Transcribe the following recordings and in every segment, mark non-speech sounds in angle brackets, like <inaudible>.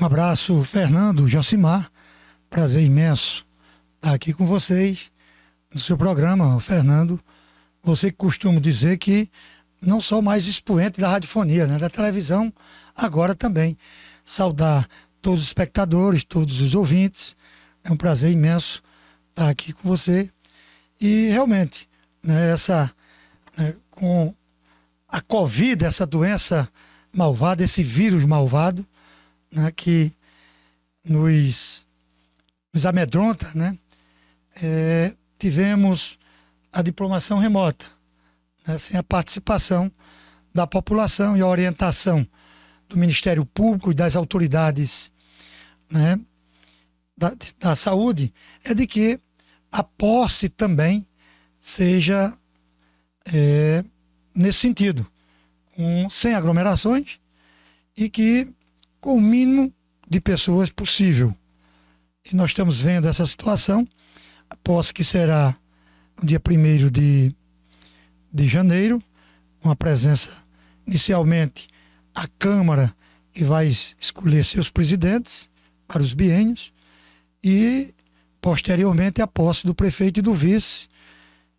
Um abraço, Fernando, Jocimar Prazer imenso estar aqui com vocês no seu programa, Fernando. Você costuma dizer que não sou mais expoente da radiofonia, né? da televisão, agora também. Saudar todos os espectadores, todos os ouvintes. É um prazer imenso estar aqui com você. E realmente, né, essa, né, com a Covid, essa doença malvada, esse vírus malvado, né, que nos, nos amedronta, né? É, tivemos a diplomação remota, né, sem a participação da população e a orientação do Ministério Público e das autoridades né, da, da saúde, é de que a posse também seja é, nesse sentido, um, sem aglomerações e que com o mínimo de pessoas possível. E nós estamos vendo essa situação, a posse que será no dia 1 de, de janeiro, uma presença inicialmente a Câmara, que vai escolher seus presidentes para os biênios, e posteriormente a posse do prefeito e do vice,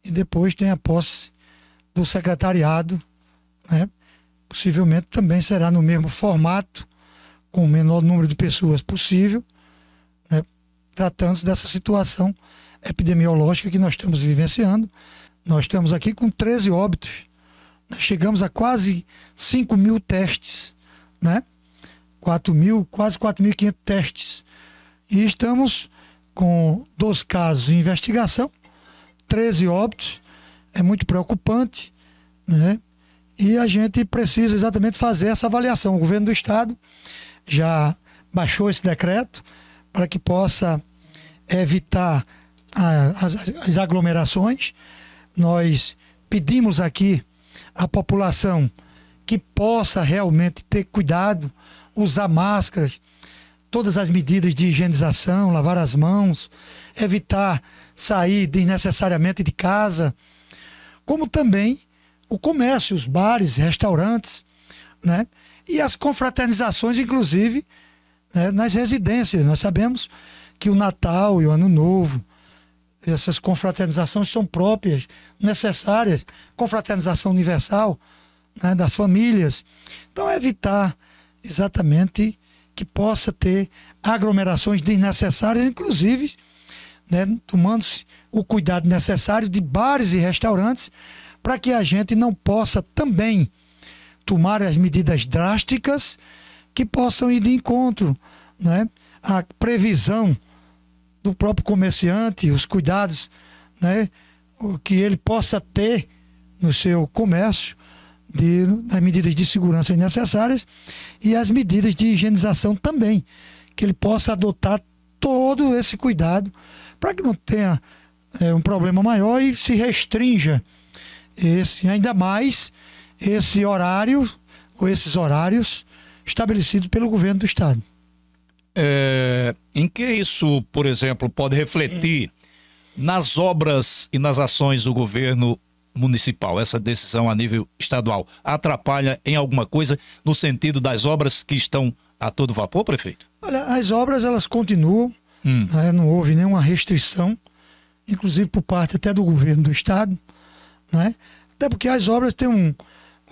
e depois tem a posse do secretariado, né? possivelmente também será no mesmo formato com o menor número de pessoas possível, né, tratando-se dessa situação epidemiológica que nós estamos vivenciando. Nós estamos aqui com 13 óbitos, nós né, chegamos a quase 5 mil testes, né? 4 mil, quase 4.500 testes. E estamos com 12 casos em investigação, 13 óbitos, é muito preocupante, né? E a gente precisa exatamente fazer essa avaliação. O governo do estado já baixou esse decreto para que possa evitar a, as, as aglomerações. Nós pedimos aqui à população que possa realmente ter cuidado, usar máscaras, todas as medidas de higienização, lavar as mãos, evitar sair desnecessariamente de casa, como também o comércio, os bares, restaurantes, né? e as confraternizações, inclusive, né, nas residências. Nós sabemos que o Natal e o Ano Novo, essas confraternizações são próprias, necessárias, confraternização universal né, das famílias. Então, é evitar exatamente que possa ter aglomerações desnecessárias, inclusive né, tomando-se o cuidado necessário de bares e restaurantes para que a gente não possa também tomar as medidas drásticas que possam ir de encontro né, à previsão do próprio comerciante, os cuidados né, que ele possa ter no seu comércio de, das medidas de segurança necessárias e as medidas de higienização também, que ele possa adotar todo esse cuidado para que não tenha é, um problema maior e se restrinja esse ainda mais esse horário, ou esses horários, estabelecidos pelo governo do Estado. É, em que isso, por exemplo, pode refletir nas obras e nas ações do governo municipal? Essa decisão a nível estadual atrapalha em alguma coisa no sentido das obras que estão a todo vapor, prefeito? Olha, as obras elas continuam, hum. né? não houve nenhuma restrição, inclusive por parte até do governo do estado, né? Até porque as obras têm um,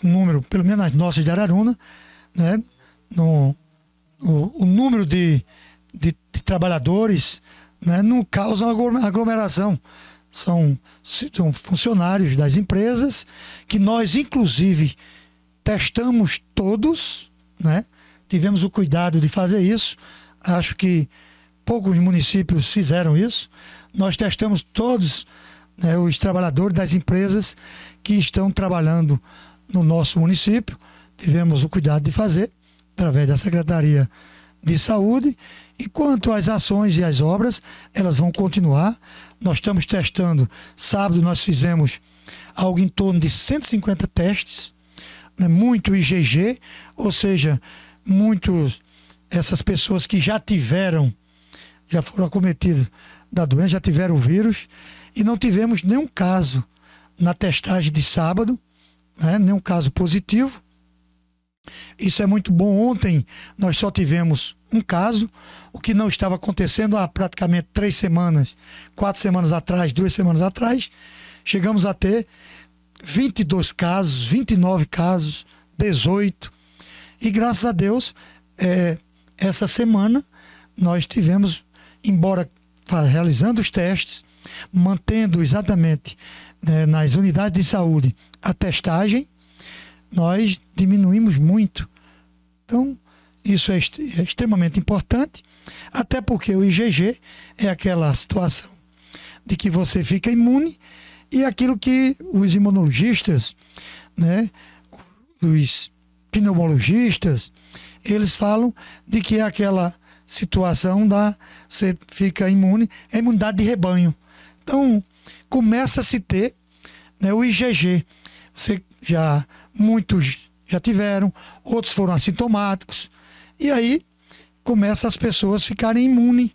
o número, pelo menos as nossas de Araruna, né? No, o, o número de, de, de trabalhadores né? não causam aglomeração. São, são funcionários das empresas que nós, inclusive, testamos todos, né? tivemos o cuidado de fazer isso. Acho que poucos municípios fizeram isso. Nós testamos todos né, os trabalhadores das empresas que estão trabalhando no nosso município, tivemos o cuidado de fazer, através da Secretaria de Saúde. enquanto as ações e as obras, elas vão continuar. Nós estamos testando. Sábado nós fizemos algo em torno de 150 testes, né? muito IgG, ou seja, muitos essas pessoas que já tiveram, já foram acometidas da doença, já tiveram o vírus, e não tivemos nenhum caso na testagem de sábado né? nenhum caso positivo. Isso é muito bom. Ontem nós só tivemos um caso, o que não estava acontecendo há praticamente três semanas, quatro semanas atrás, duas semanas atrás. Chegamos a ter 22 casos, 29 casos, 18. E graças a Deus, é, essa semana nós tivemos, embora realizando os testes, mantendo exatamente né, nas unidades de saúde a testagem, nós diminuímos muito. Então, isso é, é extremamente importante, até porque o IgG é aquela situação de que você fica imune e aquilo que os imunologistas, né, os pneumologistas, eles falam de que é aquela situação da você fica imune, é imunidade de rebanho. Então, começa a se ter né, o IgG, você já muitos já tiveram, outros foram assintomáticos. E aí começa as pessoas ficarem imunes,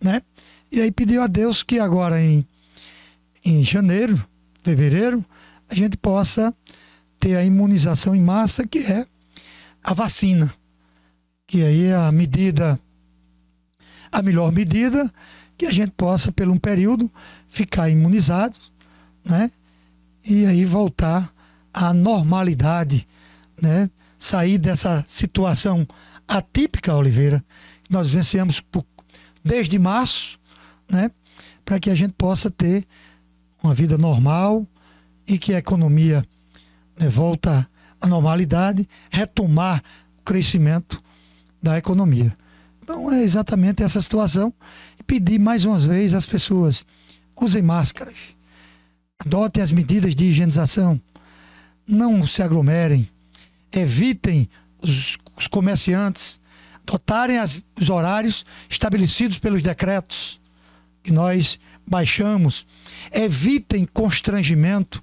né? E aí pediu a Deus que agora em, em janeiro, fevereiro, a gente possa ter a imunização em massa, que é a vacina, que aí é a medida, a melhor medida, que a gente possa, por um período, ficar imunizado, né? E aí voltar a normalidade, né? sair dessa situação atípica, Oliveira, que nós vivenciamos desde março, né? para que a gente possa ter uma vida normal e que a economia né, volta à normalidade, retomar o crescimento da economia. Então é exatamente essa situação. E pedir mais uma vez às pessoas, usem máscaras, adotem as medidas de higienização, não se aglomerem, evitem os, os comerciantes, adotarem as, os horários estabelecidos pelos decretos que nós baixamos, evitem constrangimento,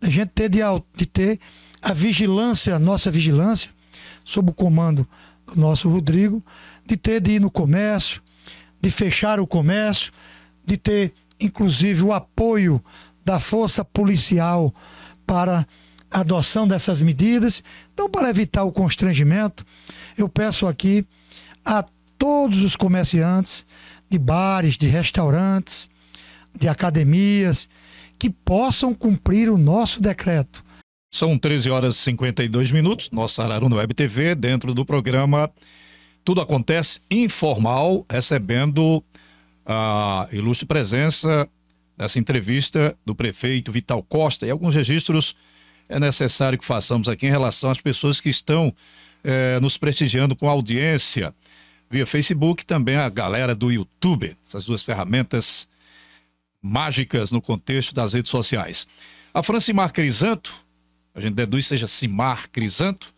a gente ter de, de ter a vigilância, a nossa vigilância, sob o comando do nosso Rodrigo, de ter de ir no comércio, de fechar o comércio, de ter, inclusive, o apoio da força policial para a adoção dessas medidas. Então, para evitar o constrangimento, eu peço aqui a todos os comerciantes de bares, de restaurantes, de academias, que possam cumprir o nosso decreto. São 13 horas e 52 minutos, nossa Araruna Web TV, dentro do programa Tudo Acontece Informal, recebendo a ilustre presença nessa entrevista do prefeito Vital Costa e alguns registros é necessário que façamos aqui em relação às pessoas que estão é, nos prestigiando com audiência via Facebook, também a galera do YouTube, essas duas ferramentas mágicas no contexto das redes sociais. A Francimar Crisanto, a gente deduz seja Simar Crisanto,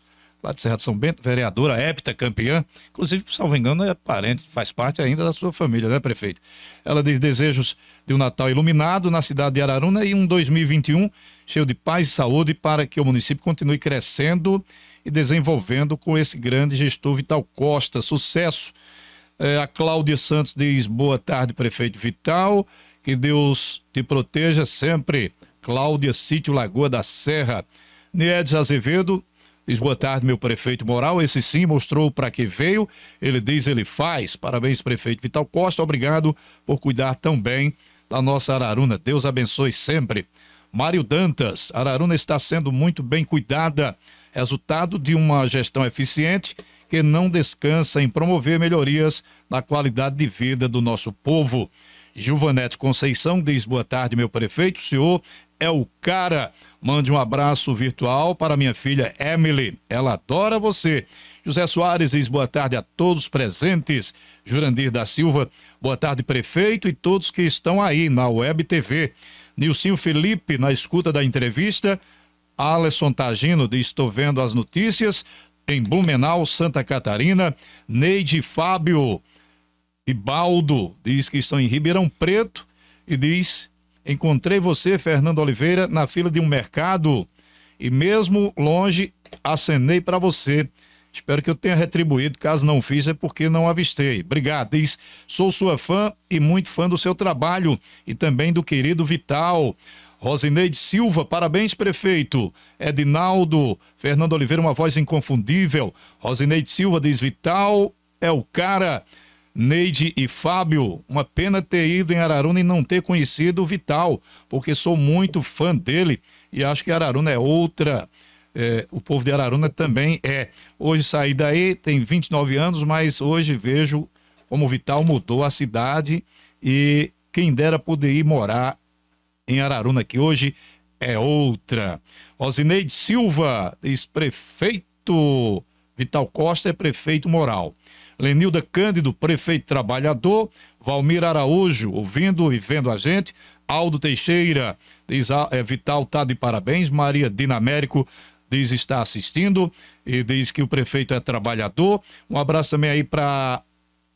lá de Serra de São Bento, vereadora, heptacampeã, inclusive, salvo engano, é parente, faz parte ainda da sua família, né, prefeito? Ela diz desejos de um Natal iluminado na cidade de Araruna e um 2021 cheio de paz e saúde para que o município continue crescendo e desenvolvendo com esse grande gestor Vital Costa. Sucesso! É, a Cláudia Santos diz boa tarde, prefeito Vital. Que Deus te proteja sempre. Cláudia Sítio Lagoa da Serra. Niedes Azevedo, Diz boa tarde, meu prefeito Moral. Esse sim mostrou para que veio. Ele diz, ele faz. Parabéns, prefeito Vital Costa. Obrigado por cuidar tão bem da nossa Araruna. Deus abençoe sempre. Mário Dantas, Araruna está sendo muito bem cuidada, resultado de uma gestão eficiente que não descansa em promover melhorias na qualidade de vida do nosso povo. Gilvanete Conceição diz boa tarde, meu prefeito. O senhor é o cara. Mande um abraço virtual para minha filha Emily. Ela adora você. José Soares diz boa tarde a todos presentes. Jurandir da Silva, boa tarde, prefeito, e todos que estão aí na Web TV. Nilcinho Felipe, na escuta da entrevista. Alisson Tagino diz: estou vendo as notícias em Blumenau, Santa Catarina. Neide Fábio Ibaldo diz que estão em Ribeirão Preto e diz Encontrei você, Fernando Oliveira, na fila de um mercado e mesmo longe acenei para você. Espero que eu tenha retribuído. Caso não fiz, é porque não avistei. Obrigado. Diz, sou sua fã e muito fã do seu trabalho e também do querido Vital. Rosineide Silva, parabéns, prefeito. Edinaldo, Fernando Oliveira, uma voz inconfundível. Rosineide Silva diz: Vital é o cara. Neide e Fábio, uma pena ter ido em Araruna e não ter conhecido o Vital, porque sou muito fã dele e acho que Araruna é outra. É, o povo de Araruna também é. Hoje saí daí, tem 29 anos, mas hoje vejo como o Vital mudou a cidade e quem dera poder ir morar em Araruna, que hoje é outra. Rosineide Silva, ex-prefeito Vital Costa é prefeito moral. Lenilda Cândido, prefeito trabalhador, Valmir Araújo, ouvindo e vendo a gente, Aldo Teixeira, diz ah, é, Vital tá de parabéns, Maria Dinamérico diz está assistindo e diz que o prefeito é trabalhador. Um abraço também aí para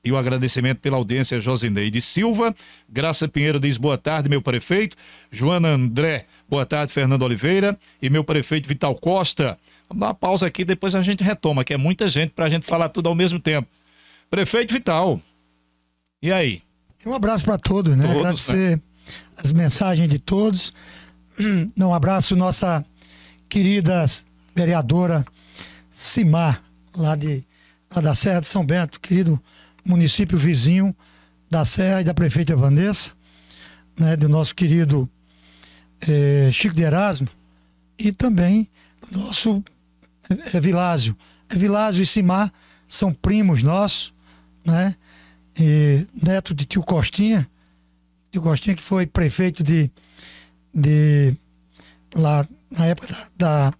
e o um agradecimento pela audiência, Josineide Silva. Graça Pinheiro diz boa tarde, meu prefeito. Joana André, boa tarde, Fernando Oliveira. E meu prefeito Vital Costa. Vamos dar uma pausa aqui, depois a gente retoma, que é muita gente para a gente falar tudo ao mesmo tempo. Prefeito Vital, e aí? Um abraço para todos, né? Todos, Agradecer né? as mensagens de todos. <clears throat> Um abraço nossa querida vereadora Simar, lá, de, lá da Serra de São Bento, querido município vizinho da Serra e da prefeita Vanessa, né, do nosso querido eh, Chico de Erasmo e também do nosso eh, Vilásio. Vilásio e Simar são primos nossos, né? E neto de tio Costinha, tio Costinha que foi prefeito de, de lá na época da, da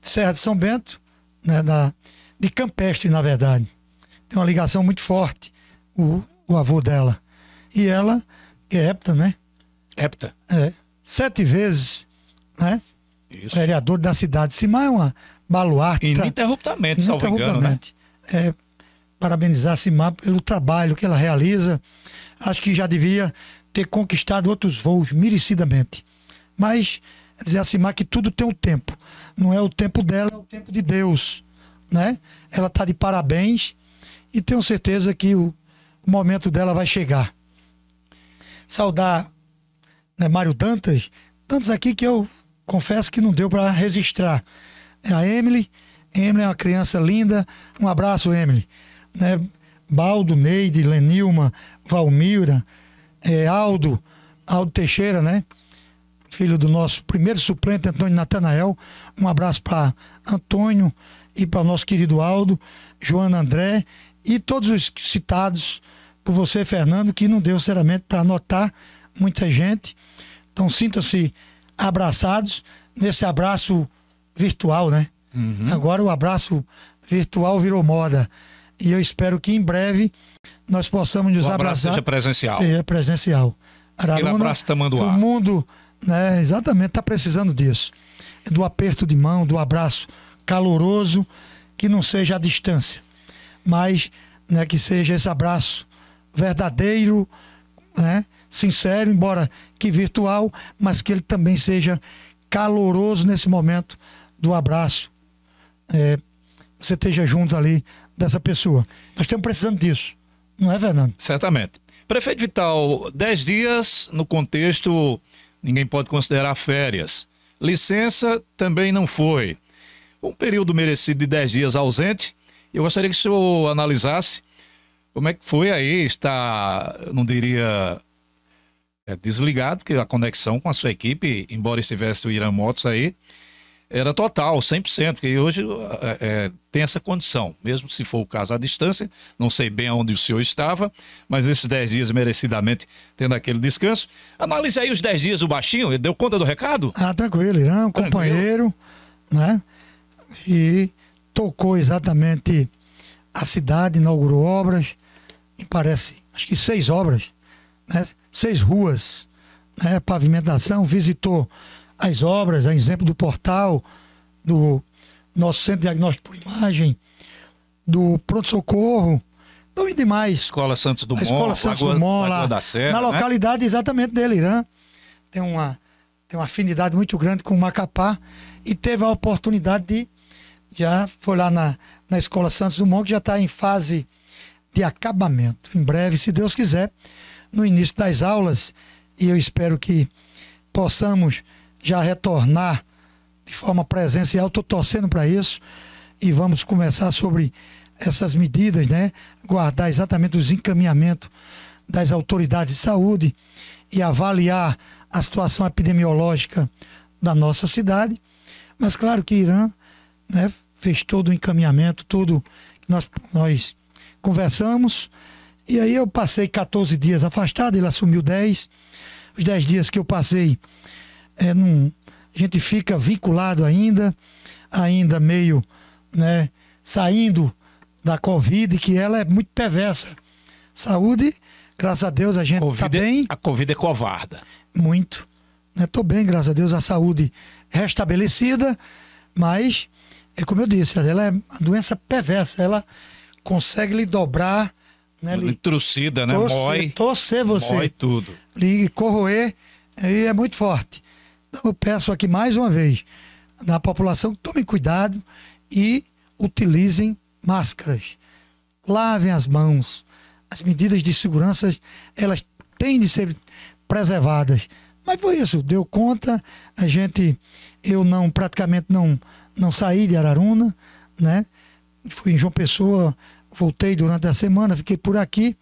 Serra de São Bento, né? Da, de Campestre, na verdade. Tem uma ligação muito forte, o, o avô dela. E ela, que é hepta, né? Hepta. É. Sete vezes, né? Isso. Vereador da cidade. Simar é uma baluarte. Ininterruptamente, salvo engano, né? É, parabenizar a CIMAP pelo trabalho que ela realiza. Acho que já devia ter conquistado outros voos merecidamente. Mas dizer a CIMAP que tudo tem um tempo. Não é o tempo dela, é o tempo de Deus. Né? Ela está de parabéns e tenho certeza que o, momento dela vai chegar. Saudar né, Mário Dantas, tantos aqui que eu confesso que não deu para registrar. É a Emily. Emily é uma criança linda. Um abraço, Emily né? Baldo, Neide, Lenilma, Valmira, é, Aldo, Aldo Teixeira, né? Filho do nosso primeiro suplente, Antônio Natanael. Um abraço para Antônio e para o nosso querido Aldo, Joana André e todos os citados por você, Fernando, que não deu seriamente para anotar muita gente. Então sintam se abraçados nesse abraço virtual, né? Uhum. Agora o abraço virtual virou moda e eu espero que em breve nós possamos nos abraçar. seja presencial. Seja presencial. Araruna, abraço tamanduá. O mundo, né, exatamente, está precisando disso. Do aperto de mão, do abraço caloroso, que não seja à distância, mas né, que seja esse abraço verdadeiro, né, sincero, embora que virtual, mas que ele também seja caloroso nesse momento do abraço. É, você esteja junto ali dessa pessoa. Nós estamos precisando disso, não é, Fernando? Certamente. Prefeito Vital, 10 dias no contexto, ninguém pode considerar férias. Licença também não foi. Um período merecido de 10 dias ausente. Eu gostaria que o senhor analisasse como é que foi aí estar, não diria é, desligado, porque a conexão com a sua equipe, embora estivesse o Irã Motos aí, era total, 100%, porque hoje é, é, tem essa condição, mesmo se for o caso à distância, não sei bem onde o senhor estava, mas esses 10 dias merecidamente tendo aquele descanso. Analise aí os 10 dias o baixinho, ele deu conta do recado? Ah, tranquilo, né? um companheiro, né? E tocou exatamente a cidade, inaugurou obras, me parece, acho que seis obras, né? seis ruas, né? pavimentação, visitou as obras, a exemplo do portal, do nosso centro de diagnóstico por imagem, do pronto-socorro, e é demais. Escola Santos Dumont, a Escola Santos Lagoa, Dumont, Lagoa da Serra, na né? localidade né? exatamente dele, Irã. Né? Tem uma, tem uma afinidade muito grande com Macapá e teve a oportunidade de, já foi lá na, na Escola Santos Dumont, que já está em fase de acabamento. Em breve, se Deus quiser, no início das aulas, e eu espero que possamos já retornar de forma presencial. Estou torcendo para isso e vamos conversar sobre essas medidas, né? Guardar exatamente os encaminhamentos das autoridades de saúde e avaliar a situação epidemiológica da nossa cidade. Mas claro que Irã né, fez todo o encaminhamento, tudo que nós, nós conversamos. E aí eu passei 14 dias afastado, ele assumiu 10. Os 10 dias que eu passei é, não, a gente fica vinculado ainda, ainda meio né, saindo da Covid, que ela é muito perversa. Saúde, graças a Deus, a gente está é- bem. A Covid é covarda. Muito. Estou né? bem, graças a Deus, a saúde restabelecida, mas, é como eu disse, ela é uma doença perversa, ela consegue lhe dobrar. Né, lhe Intrucida, né? Torcer, Mói. Torcer você. Mói tudo. Lhe corroer, e é muito forte. Então, eu peço aqui mais uma vez da população que tomem cuidado e utilizem máscaras. Lavem as mãos. As medidas de segurança, elas têm de ser preservadas. Mas foi isso, deu conta. A gente, eu não, praticamente não, não saí de Araruna, né? Fui em João Pessoa, voltei durante a semana, fiquei por aqui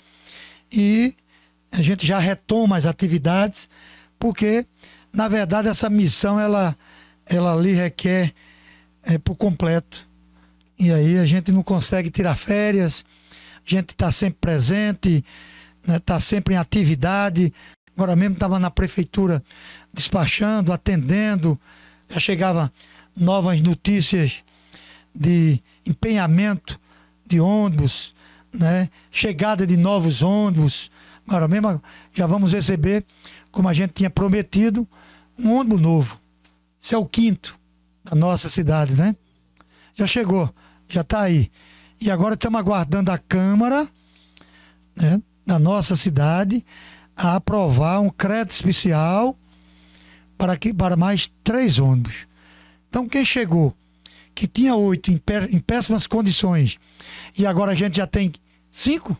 e a gente já retoma as atividades, porque na verdade, essa missão ela, ela lhe requer é, por completo. E aí a gente não consegue tirar férias, a gente está sempre presente, está né, tá sempre em atividade. Agora mesmo estava na prefeitura despachando, atendendo, já chegava novas notícias de empenhamento de ônibus, né? chegada de novos ônibus. Agora mesmo já vamos receber, como a gente tinha prometido, um ônibus novo. Esse é o quinto da nossa cidade, né? Já chegou, já está aí. E agora estamos aguardando a Câmara né, da nossa cidade a aprovar um crédito especial para, que, para mais três ônibus. Então, quem chegou, que tinha oito em, pé, em péssimas condições, e agora a gente já tem cinco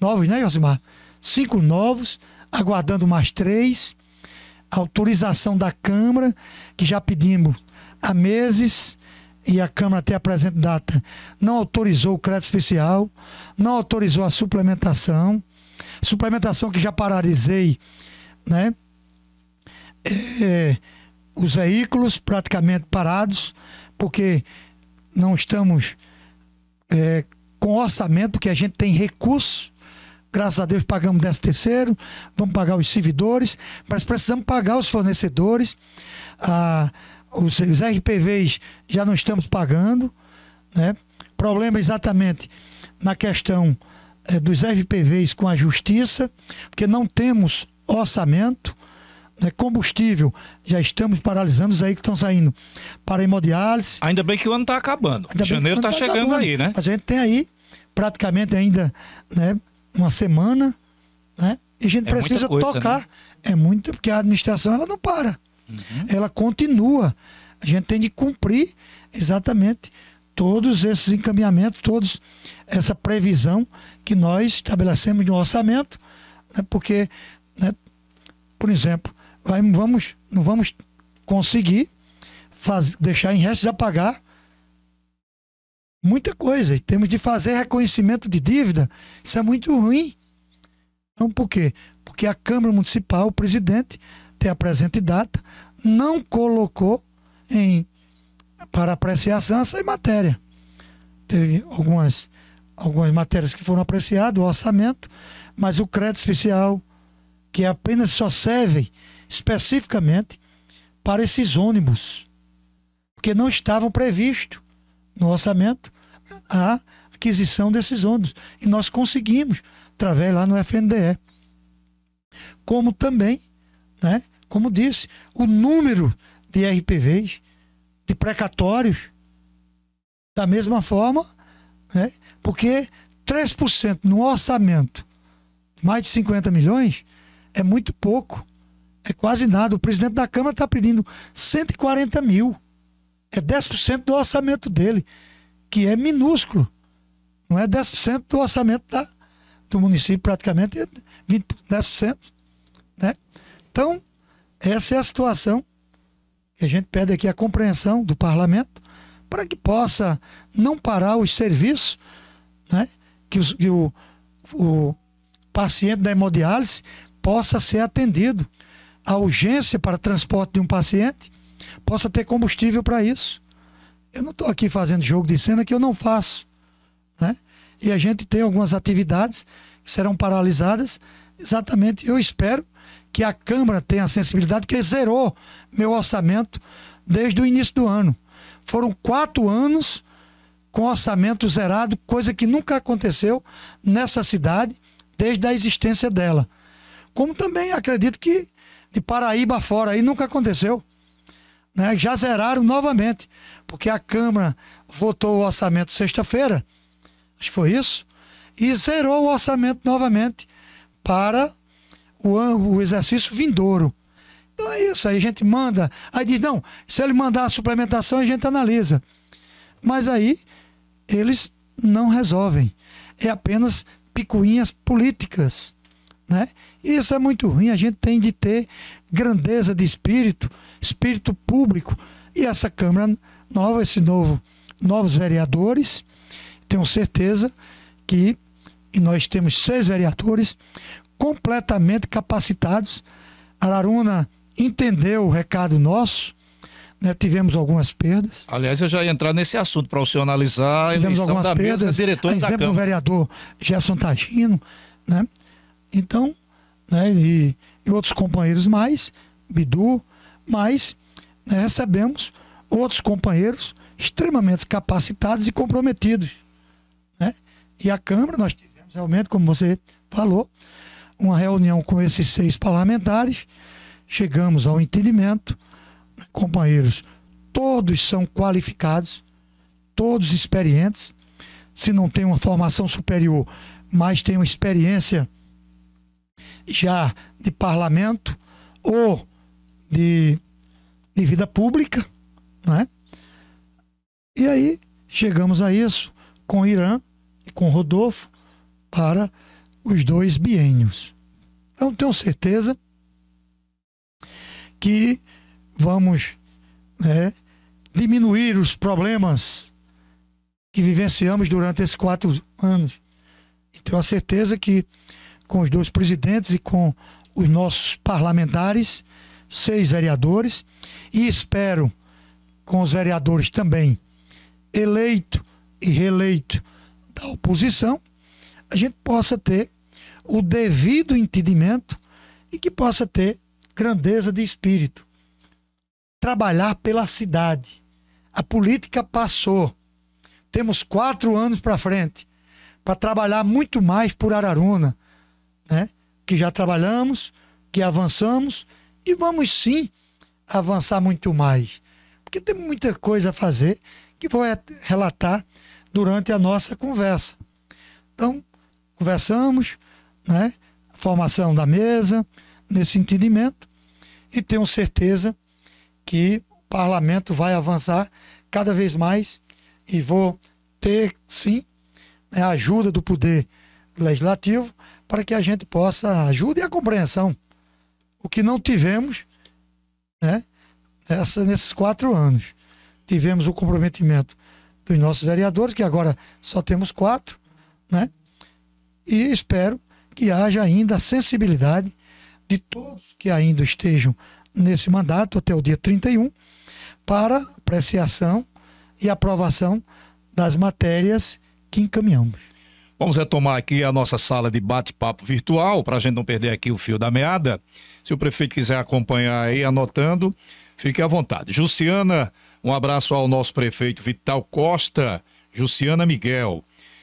novos, né, Josimar? Cinco novos, aguardando mais três autorização da Câmara, que já pedimos há meses, e a Câmara até a presente data não autorizou o crédito especial, não autorizou a suplementação, suplementação que já paralisei, né? É, os veículos praticamente parados, porque não estamos é, com orçamento, porque a gente tem recurso graças a Deus pagamos décimo terceiro, vamos pagar os servidores, mas precisamos pagar os fornecedores, ah, os, os, RPVs já não estamos pagando, né? Problema exatamente na questão eh, dos RPVs com a justiça, porque não temos orçamento, né? combustível, já estamos paralisando os aí que estão saindo para hemodiálise. Ainda bem que o ano está acabando. Ainda Janeiro está tá chegando acabando. aí, né? A gente tem aí praticamente ainda, né? uma semana, né? E a gente é precisa coisa, tocar. Né? É muito, porque a administração ela não para. Uhum. Ela continua. A gente tem de cumprir exatamente todos esses encaminhamentos, todos essa previsão que nós estabelecemos no orçamento, né? porque, né? por exemplo, vamos, não vamos conseguir faz, deixar em restos a pagar muita coisa. E temos de fazer reconhecimento de dívida. Isso é muito ruim. Então, por quê? Porque a Câmara Municipal, o presidente, até a presente data, não colocou em, para apreciação essa matéria. Teve algumas, algumas matérias que foram apreciadas, o orçamento, mas o crédito especial, que apenas só serve especificamente para esses ônibus, porque não estavam previstos no orçamento a aquisição desses ônibus. E nós conseguimos, através lá no FNDE. Como também, né, como disse, o número de RPVs, de precatórios, da mesma forma, né, porque 3% no orçamento, mais de 50 milhões, é muito pouco. É quase nada. O presidente da Câmara está pedindo 140 mil. É 10% do orçamento dele que é minúsculo. Não é 10% do orçamento da, do município, praticamente, é 20, 10%. Né? Então, essa é a situação que a gente pede aqui a compreensão do parlamento para que possa não parar os serviços né? que, os, que o, o paciente da hemodiálise possa ser atendido. A urgência para transporte de um paciente possa ter combustível para isso. Eu não estou aqui fazendo jogo de cena que eu não faço. Né? E a gente tem algumas atividades que serão paralisadas. Exatamente, eu espero que a Câmara tenha a sensibilidade, porque zerou meu orçamento desde o início do ano. Foram quatro anos com orçamento zerado, coisa que nunca aconteceu nessa cidade desde a existência dela. Como também acredito que de Paraíba fora aí nunca aconteceu né, já zeraram novamente, porque a Câmara votou o orçamento sexta-feira, acho que foi isso, e zerou o orçamento novamente para o, o exercício vindouro. Então é isso, aí a gente manda. Aí diz, não, se ele mandar a suplementação, a gente analisa. Mas aí eles não resolvem. É apenas picuinhas políticas. Né? E isso é muito ruim, a gente tem de ter grandeza de espírito, espírito público. E essa Câmara nova, esse novo, novos vereadores, tenho certeza que nós temos seis vereadores completamente capacitados. Araruna entendeu o recado nosso, né, tivemos algumas perdas. Aliás, eu já ia entrar nesse assunto para o senhor analisar tivemos algumas da perdas, mesa diretor a da Câmara. vereador Gerson Tagino, né? Então, né, e, e outros companheiros mais, Bidu, mas né, recebemos outros companheiros extremamente capacitados e comprometidos. Né? E a Câmara, nós tivemos realmente, como você falou, uma reunião com esses seis parlamentares, chegamos ao entendimento, né, companheiros, todos são qualificados, todos experientes, se não tem uma formação superior, mas tem uma experiência já de parlamento ou de, de vida pública, né? E aí chegamos a isso com Irã e com Rodolfo para os dois biênios. Então tenho certeza que vamos né, diminuir os problemas que vivenciamos durante esses quatro anos. E tenho a certeza que com os dois presidentes e com os nossos parlamentares, seis vereadores, e espero com os vereadores também, eleito e reeleito da oposição, a gente possa ter o devido entendimento e que possa ter grandeza de espírito. Trabalhar pela cidade. A política passou. Temos quatro anos para frente para trabalhar muito mais por Araruna, né? Que já trabalhamos, que avançamos e vamos sim avançar muito mais. Porque tem muita coisa a fazer que vou relatar durante a nossa conversa. Então, conversamos, né? Formação da mesa, nesse entendimento, e tenho certeza que o parlamento vai avançar cada vez mais e vou ter, sim, né, a ajuda do poder legislativo para que a gente possa ajuda e a compreensão. O que não tivemos né, nessa, nesses quatro anos. Tivemos o comprometimento dos nossos vereadores, que agora só temos quatro, né? E espero que haja ainda a sensibilidade de todos que ainda estejam nesse mandato até o dia 31 para apreciação e aprovação das matérias que encaminhamos. Vamos retomar aqui a nossa sala de bate-papo virtual, para a gente não perder aqui o fio da meada. Se o prefeito quiser acompanhar aí, anotando, fique à vontade. Juciana, um abraço ao nosso prefeito Vital Costa, Juciana Miguel.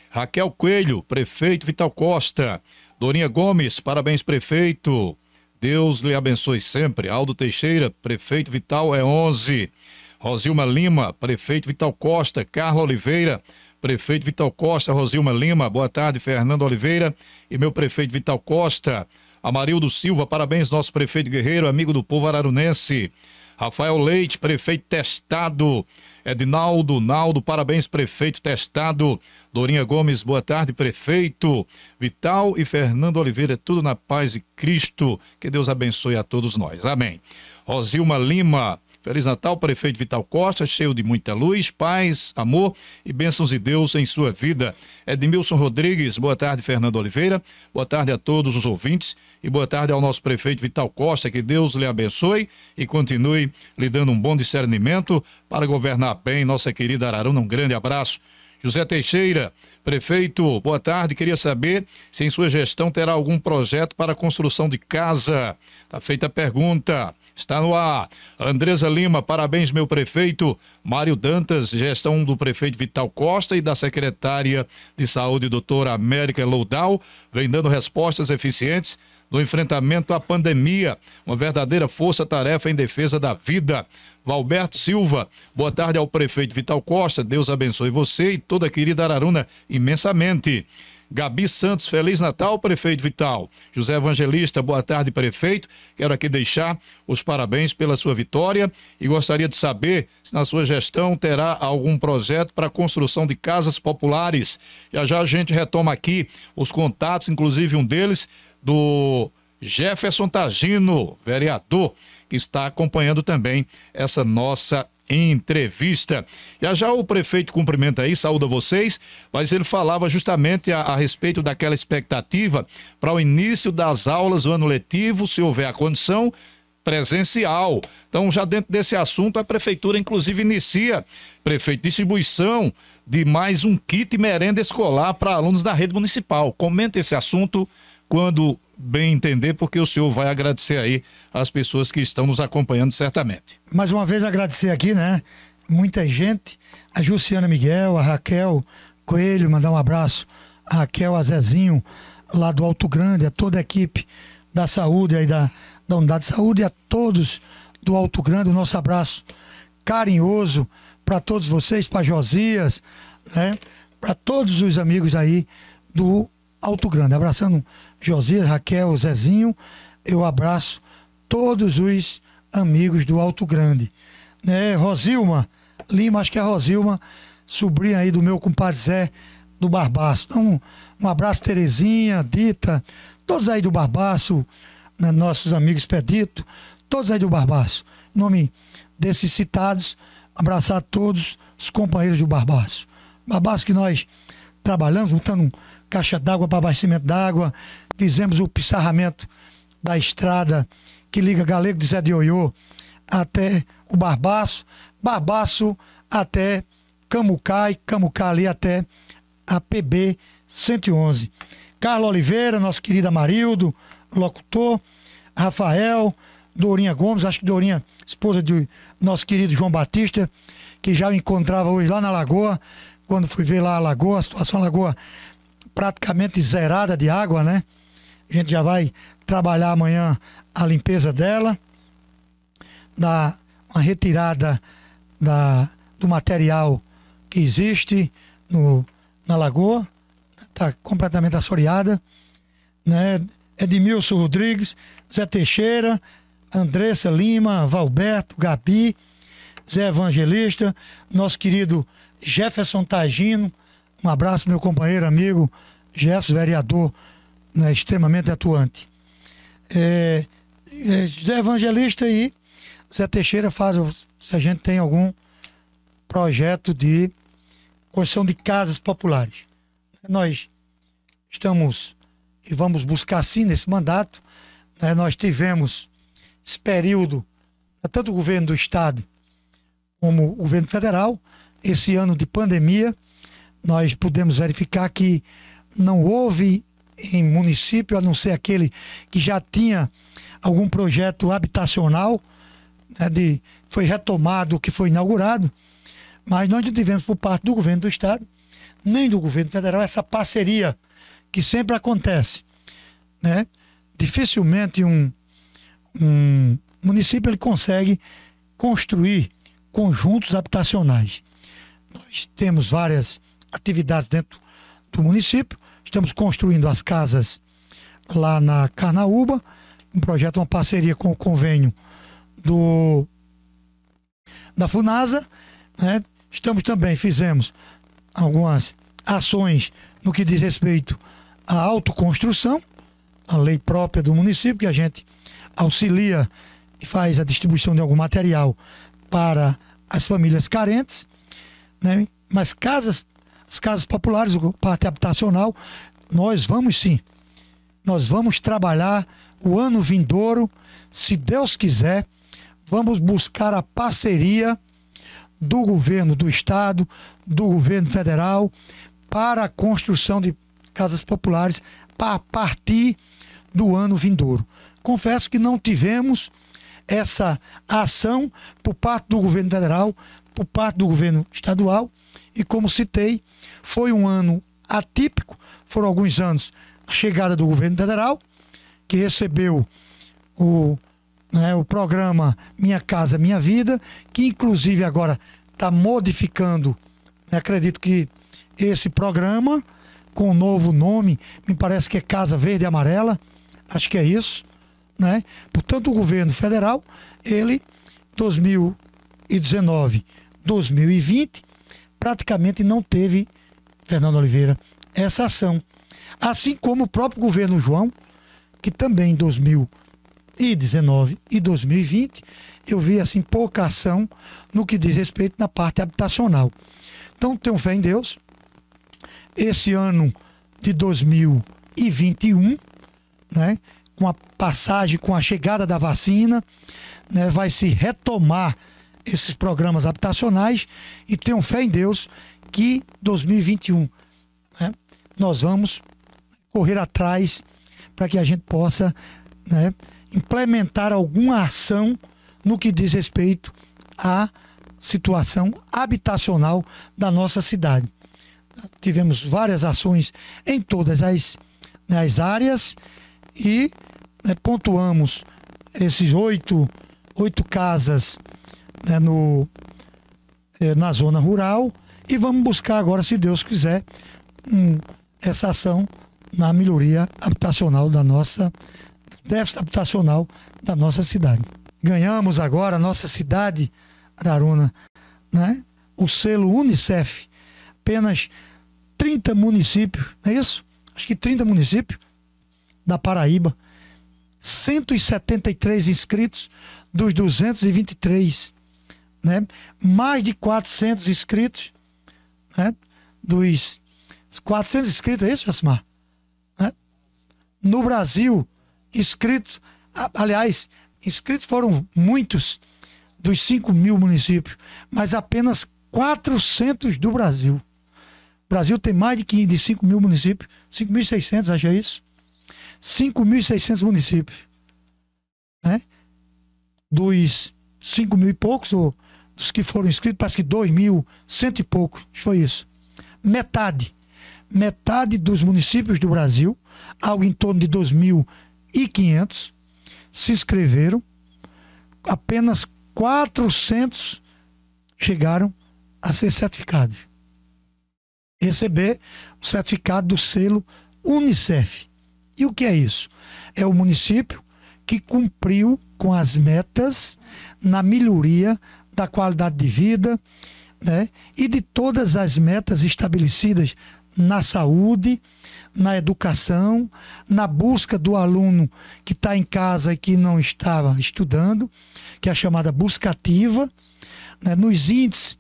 Raquel Coelho, prefeito Vital Costa. Dorinha Gomes, parabéns, prefeito. Deus lhe abençoe sempre. Aldo Teixeira, prefeito Vital é 11. Rosilma Lima, prefeito Vital Costa. Carla Oliveira, prefeito Vital Costa, Rosilma Lima, boa tarde, Fernando Oliveira e meu prefeito Vital Costa. Amarildo Silva, parabéns, nosso prefeito guerreiro, amigo do povo ararunense. Rafael Leite, prefeito testado. Edinaldo Naldo, parabéns, prefeito testado. Dorinha Gomes, boa tarde, prefeito. Vital e Fernando Oliveira, tudo na paz e Cristo. Que Deus abençoe a todos nós. Amém. Rosilma Lima, Feliz Natal, prefeito Vital Costa, cheio de muita luz, paz, amor e bênçãos de Deus em sua vida. Edmilson Rodrigues, boa tarde, Fernando Oliveira, boa tarde a todos os ouvintes e boa tarde ao nosso prefeito Vital Costa, que Deus lhe abençoe e continue lhe dando um bom discernimento para governar bem nossa querida Araruna. Um grande abraço. José Teixeira, prefeito, boa tarde. Queria saber se em sua gestão terá algum projeto para a construção de casa. Está feita a pergunta. Está no ar. Andresa Lima, parabéns, meu prefeito. Mário Dantas, gestão do prefeito Vital Costa e da secretária de saúde, doutora América Loudal, vem dando respostas eficientes no enfrentamento à pandemia. Uma verdadeira força-tarefa em defesa da vida. Valberto Silva, boa tarde ao prefeito Vital Costa. Deus abençoe você e toda a querida Araruna imensamente. Gabi Santos, Feliz Natal, prefeito Vital. José Evangelista, boa tarde, prefeito. Quero aqui deixar os parabéns pela sua vitória e gostaria de saber se na sua gestão terá algum projeto para a construção de casas populares. Já já a gente retoma aqui os contatos, inclusive um deles do Jefferson Tagino, vereador, que está acompanhando também essa nossa entrevista. Já já o prefeito cumprimenta aí, saúda vocês, mas ele falava justamente a, a respeito daquela expectativa para o início das aulas do ano letivo, se houver a condição presencial. Então, já dentro desse assunto, a prefeitura inclusive inicia, prefeito, distribuição de mais um kit merenda escolar para alunos da rede municipal. Comenta esse assunto quando bem entender, porque o senhor vai agradecer aí as pessoas que estão nos acompanhando certamente. Mais uma vez agradecer aqui, né? Muita gente, a Juciana Miguel, a Raquel Coelho, mandar um abraço, a Raquel, a Zezinho, lá do Alto Grande, a toda a equipe da saúde aí da, da unidade de saúde a todos do Alto Grande, o nosso abraço carinhoso para todos vocês, para Josias, né? Para todos os amigos aí do Alto Grande. Abraçando Josias, Raquel, Zezinho, eu abraço todos os amigos do Alto Grande. Né? Rosilma Lima, acho que é Rosilma, sobrinha aí do meu compadre Zé do Barbaço. Então, um abraço, Terezinha, Dita, todos aí do Barbaço, né? nossos amigos Pedito, todos aí do Barbaço. Em nome desses citados, abraçar todos os companheiros do Barbaço. Barbaço que nós trabalhamos, juntando caixa d'água para abastecimento d'água, fizemos o pisarramento da estrada que liga Galego de Zé de Oiô até o Barbaço, Barbaço até Camucá e Camucá ali até a PB 111. Carlos Oliveira, nosso querido Amarildo, locutor, Rafael, Dourinha Gomes, acho que Dourinha, esposa de nosso querido João Batista, que já o encontrava hoje lá na Lagoa, quando fui ver lá a Lagoa, a situação da Lagoa praticamente zerada de água, né? A gente já vai trabalhar amanhã a limpeza dela, da uma retirada da, do material que existe no, na lagoa, está completamente assoreada. Né? Edmilson Rodrigues, Zé Teixeira, Andressa Lima, Valberto, Gabi, Zé Evangelista, nosso querido Jefferson Tagino, um abraço, meu companheiro, amigo Jefferson, vereador né, extremamente atuante. É, é, José Evangelista e Zé Teixeira fazem, se a gente tem algum projeto de construção de casas populares. Nós estamos e vamos buscar sim nesse mandato. Né, nós tivemos esse período, tanto o governo do Estado como o governo federal, esse ano de pandemia, nós pudemos verificar que não houve em município, a não ser aquele que já tinha algum projeto habitacional, né, de, foi retomado, que foi inaugurado, mas nós não tivemos por parte do governo do Estado, nem do governo federal, essa parceria que sempre acontece. Né? Dificilmente um, um município ele consegue construir conjuntos habitacionais. Nós temos várias atividades dentro do município, Estamos construindo as casas lá na Carnaúba, um projeto, uma parceria com o convênio do da Funasa, né? Estamos também fizemos algumas ações no que diz respeito à autoconstrução, a lei própria do município que a gente auxilia e faz a distribuição de algum material para as famílias carentes, né? Mas casas as casas populares, o parte habitacional, nós vamos sim. Nós vamos trabalhar o ano vindouro, se Deus quiser, vamos buscar a parceria do governo do estado, do governo federal para a construção de casas populares a partir do ano vindouro. Confesso que não tivemos essa ação por parte do governo federal, por parte do governo estadual e como citei, foi um ano atípico, foram alguns anos a chegada do governo federal, que recebeu o, né, o programa Minha Casa Minha Vida, que inclusive agora está modificando, né, acredito que esse programa, com um novo nome, me parece que é Casa Verde e Amarela, acho que é isso. Né? Portanto, o governo federal, ele, 2019, 2020, praticamente não teve, Fernando Oliveira, essa ação. Assim como o próprio governo João, que também em 2019 e 2020 eu vi assim pouca ação no que diz respeito na parte habitacional. Então tenho fé em Deus. Esse ano de 2021, né, com a passagem, com a chegada da vacina, né, vai se retomar esses programas habitacionais e tenham fé em Deus que 2021 né, nós vamos correr atrás para que a gente possa né, implementar alguma ação no que diz respeito à situação habitacional da nossa cidade. Tivemos várias ações em todas as, né, as áreas e né, pontuamos esses oito, oito casas né, no, é, na zona rural e vamos buscar agora, se Deus quiser, um, essa ação na melhoria habitacional da nossa déficit habitacional da nossa cidade. Ganhamos agora a nossa cidade, Araruna, né? o selo Unicef, apenas 30 municípios, não é isso? Acho que 30 municípios da Paraíba, 173 inscritos dos 223 né? mais de 400 inscritos, né? dos 400 inscritos, é isso, Jacimar? Né? No Brasil, inscritos, aliás, inscritos foram muitos dos 5 mil municípios, mas apenas 400 do Brasil. O Brasil tem mais de 5, de 5 mil municípios, 5.600, acha isso? 5.600 municípios. Né? Dos 5 mil e poucos, ou dos que foram inscritos, parece que 2 mil, cento e pouco, foi isso. Metade, metade dos municípios do Brasil, algo em torno de 2.500, se inscreveram, apenas 400 chegaram a ser certificados. Receber o certificado do selo Unicef. E o que é isso? É o município que cumpriu com as metas na melhoria da qualidade de vida né? e de todas as metas estabelecidas na saúde, na educação, na busca do aluno que está em casa e que não estava estudando, que é a chamada busca ativa, né? nos índices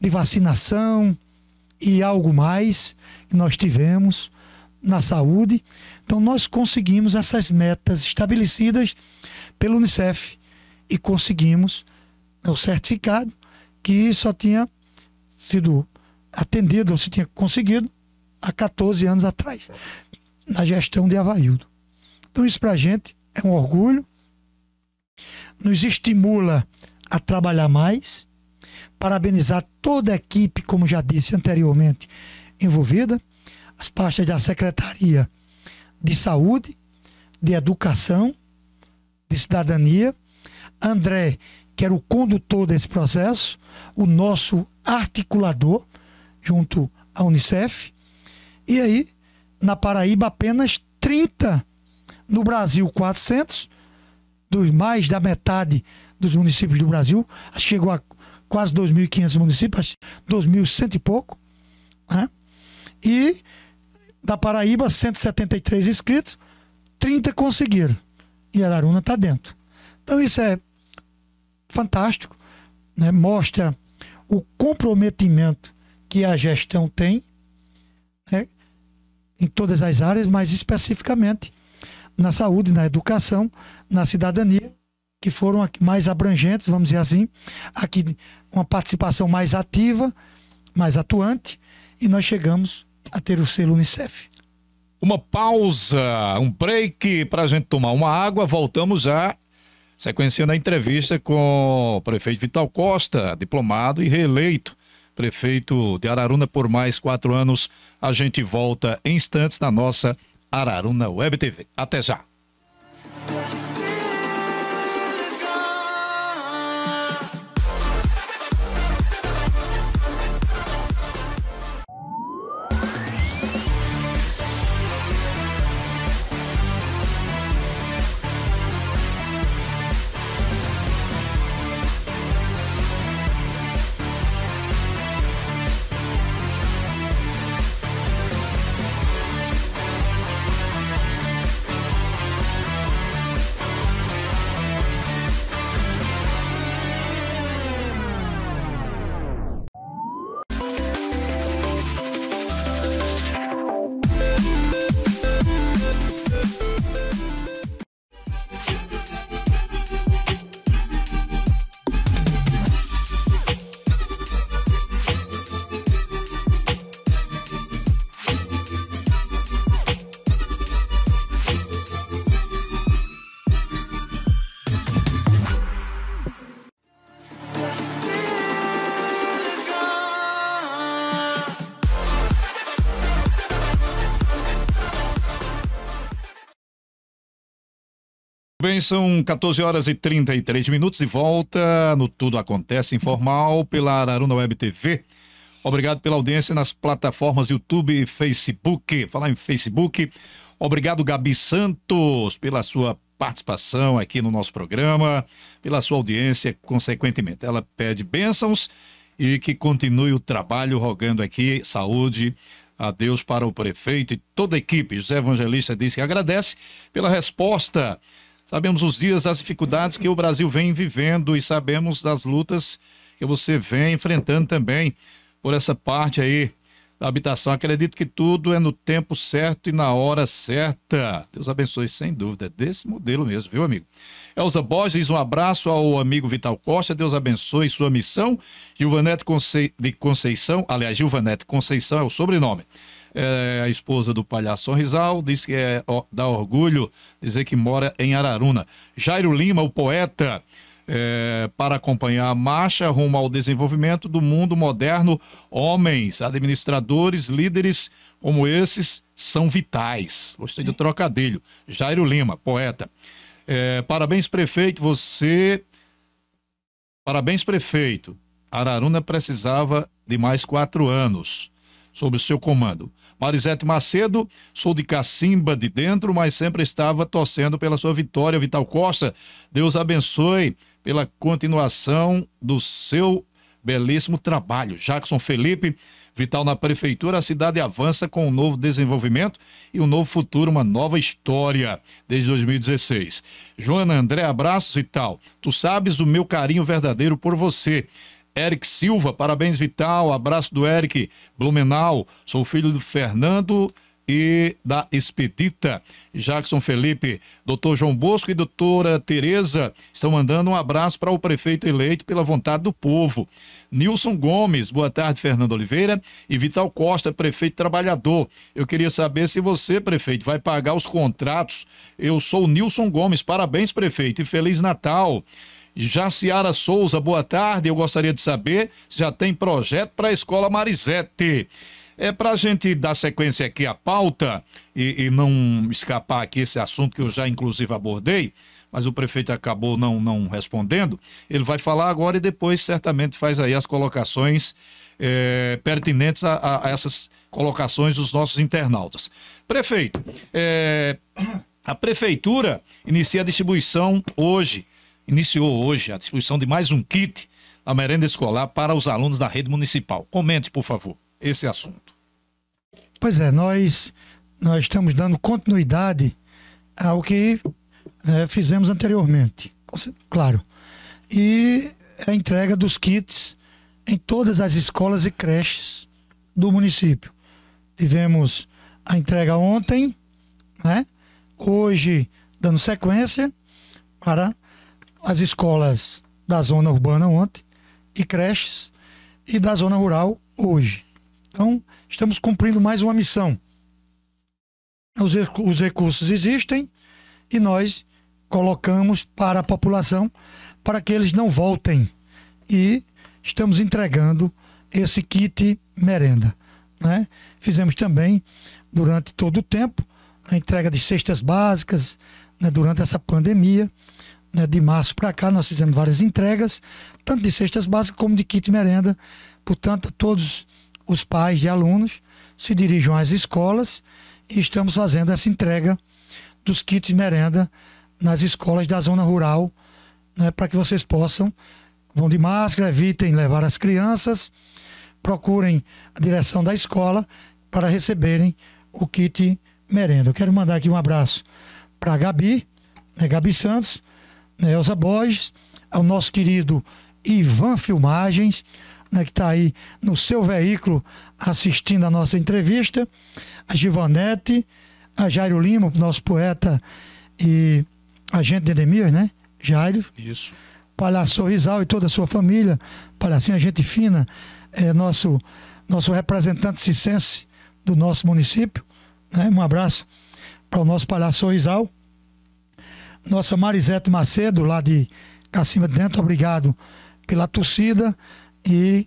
de vacinação e algo mais que nós tivemos na saúde. Então, nós conseguimos essas metas estabelecidas pelo Unicef e conseguimos o certificado que só tinha sido atendido, ou se tinha conseguido, há 14 anos atrás, na gestão de Availdo. Então, isso para a gente é um orgulho, nos estimula a trabalhar mais, parabenizar toda a equipe, como já disse anteriormente, envolvida, as pastas da Secretaria de Saúde, de Educação, de Cidadania, André que era o condutor desse processo, o nosso articulador, junto à Unicef. E aí, na Paraíba, apenas 30, no Brasil, 400, dos mais da metade dos municípios do Brasil, chegou a quase 2.500 municípios, 2.100 e pouco. Né? E da Paraíba, 173 inscritos, 30 conseguiram. E Araruna está dentro. Então isso é fantástico. Né? Mostra o comprometimento que a gestão tem né? em todas as áreas, mas especificamente na saúde, na educação, na cidadania, que foram mais abrangentes, vamos dizer assim, aqui uma participação mais ativa, mais atuante, e nós chegamos a ter o selo Unicef. Uma pausa, um break para a gente tomar uma água, voltamos já Sequenciando a entrevista com o prefeito Vital Costa, diplomado e reeleito prefeito de Araruna por mais quatro anos. A gente volta em instantes na nossa Araruna Web TV. Até já! bem, são 14 horas e 33 minutos e volta no Tudo Acontece Informal pela Araruna Web TV. Obrigado pela audiência nas plataformas YouTube e Facebook. Falar em Facebook, obrigado Gabi Santos pela sua participação aqui no nosso programa, pela sua audiência, consequentemente. Ela pede bênçãos e que continue o trabalho, rogando aqui saúde a Deus para o prefeito e toda a equipe. José Evangelista disse que agradece pela resposta Sabemos os dias, as dificuldades que o Brasil vem vivendo e sabemos das lutas que você vem enfrentando também por essa parte aí da habitação. Acredito que tudo é no tempo certo e na hora certa. Deus abençoe, sem dúvida, desse modelo mesmo, viu, amigo? Elza Borges, um abraço ao amigo Vital Costa, Deus abençoe sua missão. Gilvanete Conce... de Conceição, aliás, Gilvanete Conceição é o sobrenome é a esposa do palhaço Sorrisal, diz que é, ó, dá orgulho dizer que mora em Araruna. Jairo Lima, o poeta, é, para acompanhar a marcha rumo ao desenvolvimento do mundo moderno, homens, administradores, líderes como esses são vitais. Gostei do trocadilho. Jairo Lima, poeta. É, parabéns, prefeito, você. Parabéns, prefeito. Araruna precisava de mais quatro anos sob o seu comando. Marisete Macedo, sou de Cacimba de dentro, mas sempre estava torcendo pela sua vitória. Vital Costa, Deus abençoe pela continuação do seu belíssimo trabalho. Jackson Felipe, Vital na prefeitura, a cidade avança com um novo desenvolvimento e um novo futuro, uma nova história desde 2016. Joana André, abraços, Vital. Tu sabes o meu carinho verdadeiro por você. Eric Silva, parabéns Vital, abraço do Eric Blumenau, sou filho do Fernando e da Expedita. Jackson Felipe, doutor João Bosco e doutora Tereza estão mandando um abraço para o prefeito eleito pela vontade do povo. Nilson Gomes, boa tarde, Fernando Oliveira. E Vital Costa, prefeito trabalhador. Eu queria saber se você, prefeito, vai pagar os contratos. Eu sou Nilson Gomes, parabéns, prefeito, e Feliz Natal. Jaciara Souza, boa tarde. Eu gostaria de saber se já tem projeto para a Escola Marizete. É para a gente dar sequência aqui à pauta e, e, não escapar aqui esse assunto que eu já inclusive abordei, mas o prefeito acabou não, não respondendo. Ele vai falar agora e depois certamente faz aí as colocações é, pertinentes a, a, a, essas colocações dos nossos internautas. Prefeito, é, a prefeitura inicia a distribuição hoje iniciou hoje a distribuição de mais um kit da merenda escolar para os alunos da rede municipal. Comente, por favor, esse assunto. Pois é, nós, nós estamos dando continuidade ao que é, fizemos anteriormente, claro. E a entrega dos kits em todas as escolas e creches do município. Tivemos a entrega ontem, né? hoje dando sequência para as escolas da zona urbana ontem e creches e da zona rural hoje. Então, estamos cumprindo mais uma missão. Os, os recursos existem e nós colocamos para a população para que eles não voltem. E estamos entregando esse kit merenda. Né? Fizemos também, durante todo o tempo, a entrega de cestas básicas né, durante essa pandemia né, de março para cá, nós fizemos várias entregas, tanto de cestas básicas como de kit merenda. Portanto, todos os pais de alunos se dirigem às escolas e estamos fazendo essa entrega dos kits merenda nas escolas da zona rural, né, para que vocês possam, vão de máscara, evitem levar as crianças, procurem a direção da escola para receberem o kit merenda. Eu quero mandar aqui um abraço para a Gabi, né, Gabi Santos, Elza Borges, ao nosso querido Ivan Filmagens, né, que está aí no seu veículo assistindo a nossa entrevista, a Givanete, a Jairo Lima, nosso poeta e agente de Edemir, né? Jairo. Isso. Palhaço Sorrisal e toda a sua família, palhacinha gente fina, é nosso, nosso representante cicense do nosso município. Né? Um abraço para o nosso palhaço Sorrisal nossa Marisete Macedo, lá de Cacima de Dentro, obrigado pela torcida. E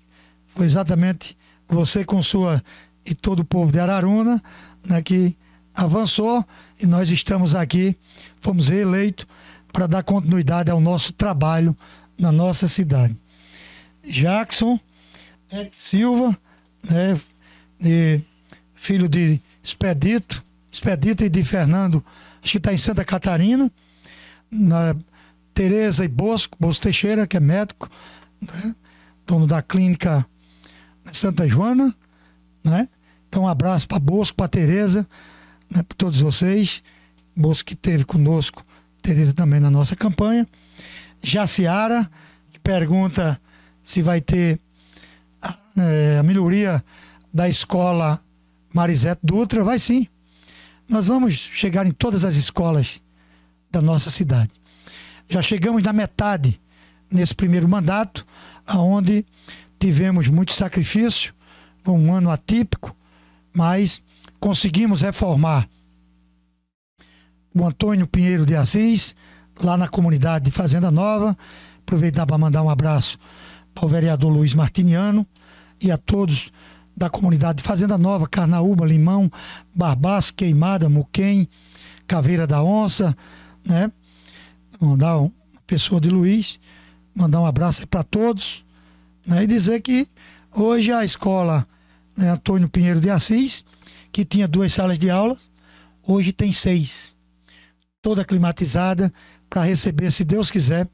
foi exatamente você com sua e todo o povo de Araruna né, que avançou e nós estamos aqui, fomos reeleitos para dar continuidade ao nosso trabalho na nossa cidade. Jackson, Eric Silva, né, de, filho de Expedito, Expedito e de Fernando, acho que está em Santa Catarina na Tereza e Bosco, Bosco Teixeira, que é médico, né? dono da clínica Santa Joana. Né? Então, um abraço para Bosco, para Tereza, né? para todos vocês. Bosco que teve conosco, Tereza também na nossa campanha. Jaciara, que pergunta se vai ter é, a melhoria da escola Marisete Dutra. Vai sim. Nós vamos chegar em todas as escolas da nossa cidade. Já chegamos na metade nesse primeiro mandato, aonde tivemos muito sacrifício, um ano atípico, mas conseguimos reformar o Antônio Pinheiro de Assis, lá na comunidade de Fazenda Nova. Aproveitar para mandar um abraço para o vereador Luiz Martiniano e a todos da comunidade de Fazenda Nova, Carnaúba, Limão, Barbaço, Queimada, Muquem, Caveira da Onça, né? Mandar uma pessoa de Luiz, mandar um abraço para todos, né? E dizer que hoje a escola né, Antônio Pinheiro de Assis, que tinha duas salas de aulas, hoje tem seis, toda climatizada para receber, se Deus quiser,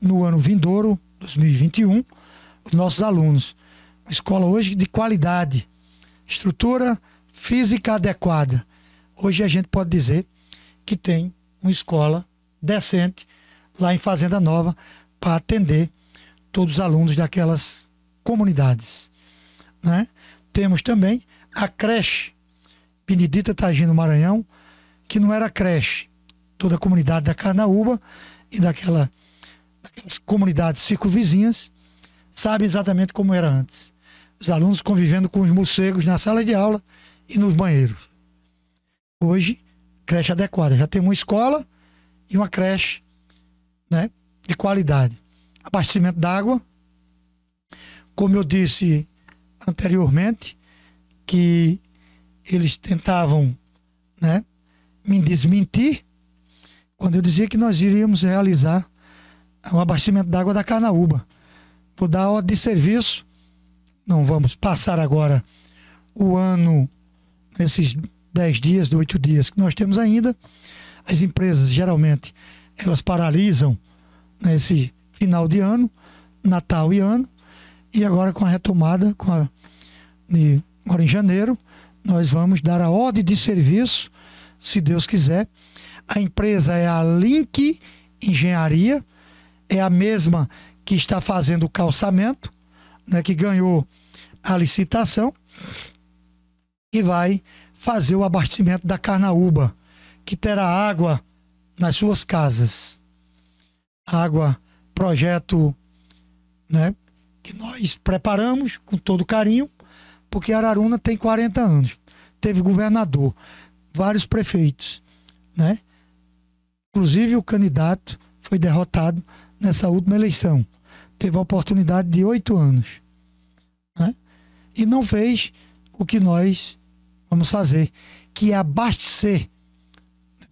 no ano vindouro, 2021, os nossos alunos. Uma escola hoje de qualidade, estrutura física adequada. Hoje a gente pode dizer que tem uma escola decente lá em Fazenda Nova para atender todos os alunos daquelas comunidades. Né? Temos também a creche Benedita Tagino Maranhão, que não era creche, toda a comunidade da Carnaúba e daquela, daquelas comunidades circunvizinhas sabe exatamente como era antes. Os alunos convivendo com os morcegos na sala de aula e nos banheiros. Hoje creche adequada. Já temos uma escola e uma creche né, de qualidade. Abastecimento d'água, como eu disse anteriormente, que eles tentavam né, me desmentir quando eu dizia que nós iríamos realizar o abastecimento d'água da Carnaúba. Vou dar ordem de serviço, não vamos passar agora o ano, esses 10 dias, de 8 dias que nós temos ainda. As empresas, geralmente, elas paralisam nesse né, final de ano, Natal e ano. E agora, com a retomada, com a, de, agora em janeiro, nós vamos dar a ordem de serviço, se Deus quiser. A empresa é a Link Engenharia, é a mesma que está fazendo o calçamento, né, que ganhou a licitação e vai fazer o abastecimento da Carnaúba, que terá água nas suas casas. Água, projeto né, que nós preparamos com todo carinho, porque Araruna tem 40 anos. Teve governador, vários prefeitos, né? Inclusive o candidato foi derrotado nessa última eleição. Teve a oportunidade de oito anos. Né? E não fez o que nós vamos fazer, que é abastecer,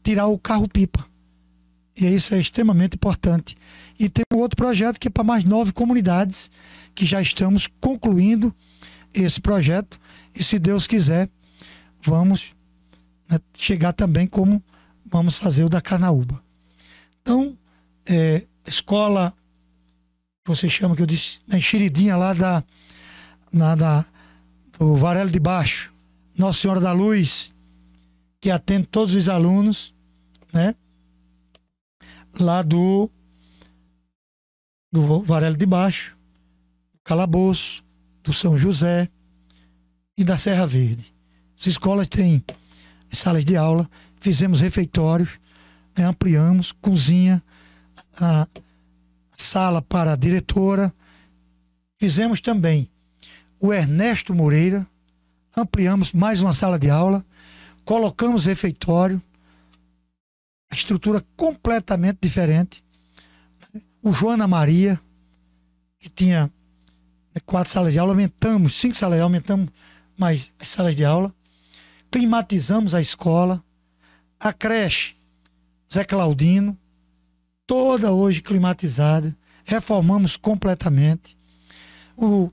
tirar o carro-pipa. E isso é extremamente importante. E tem um outro projeto que é para mais nove comunidades, que já estamos concluindo esse projeto. E se Deus quiser, vamos né, chegar também como vamos fazer o da Carnaúba. Então, é, escola, você chama que eu disse, na né, enxeridinha lá da, na, da, do Varelo de Baixo, nossa Senhora da Luz, que atende todos os alunos, né? Lá do, do Varelo de Baixo, Calabouço, do São José e da Serra Verde. As escolas têm salas de aula, fizemos refeitórios, né? ampliamos, cozinha, a sala para a diretora. Fizemos também o Ernesto Moreira, ampliamos mais uma sala de aula, colocamos refeitório, a estrutura completamente diferente. O Joana Maria, que tinha né, quatro salas de aula, aumentamos, cinco salas de aula, aumentamos mais as salas de aula. Climatizamos a escola, a creche Zé Claudino, toda hoje climatizada, reformamos completamente. O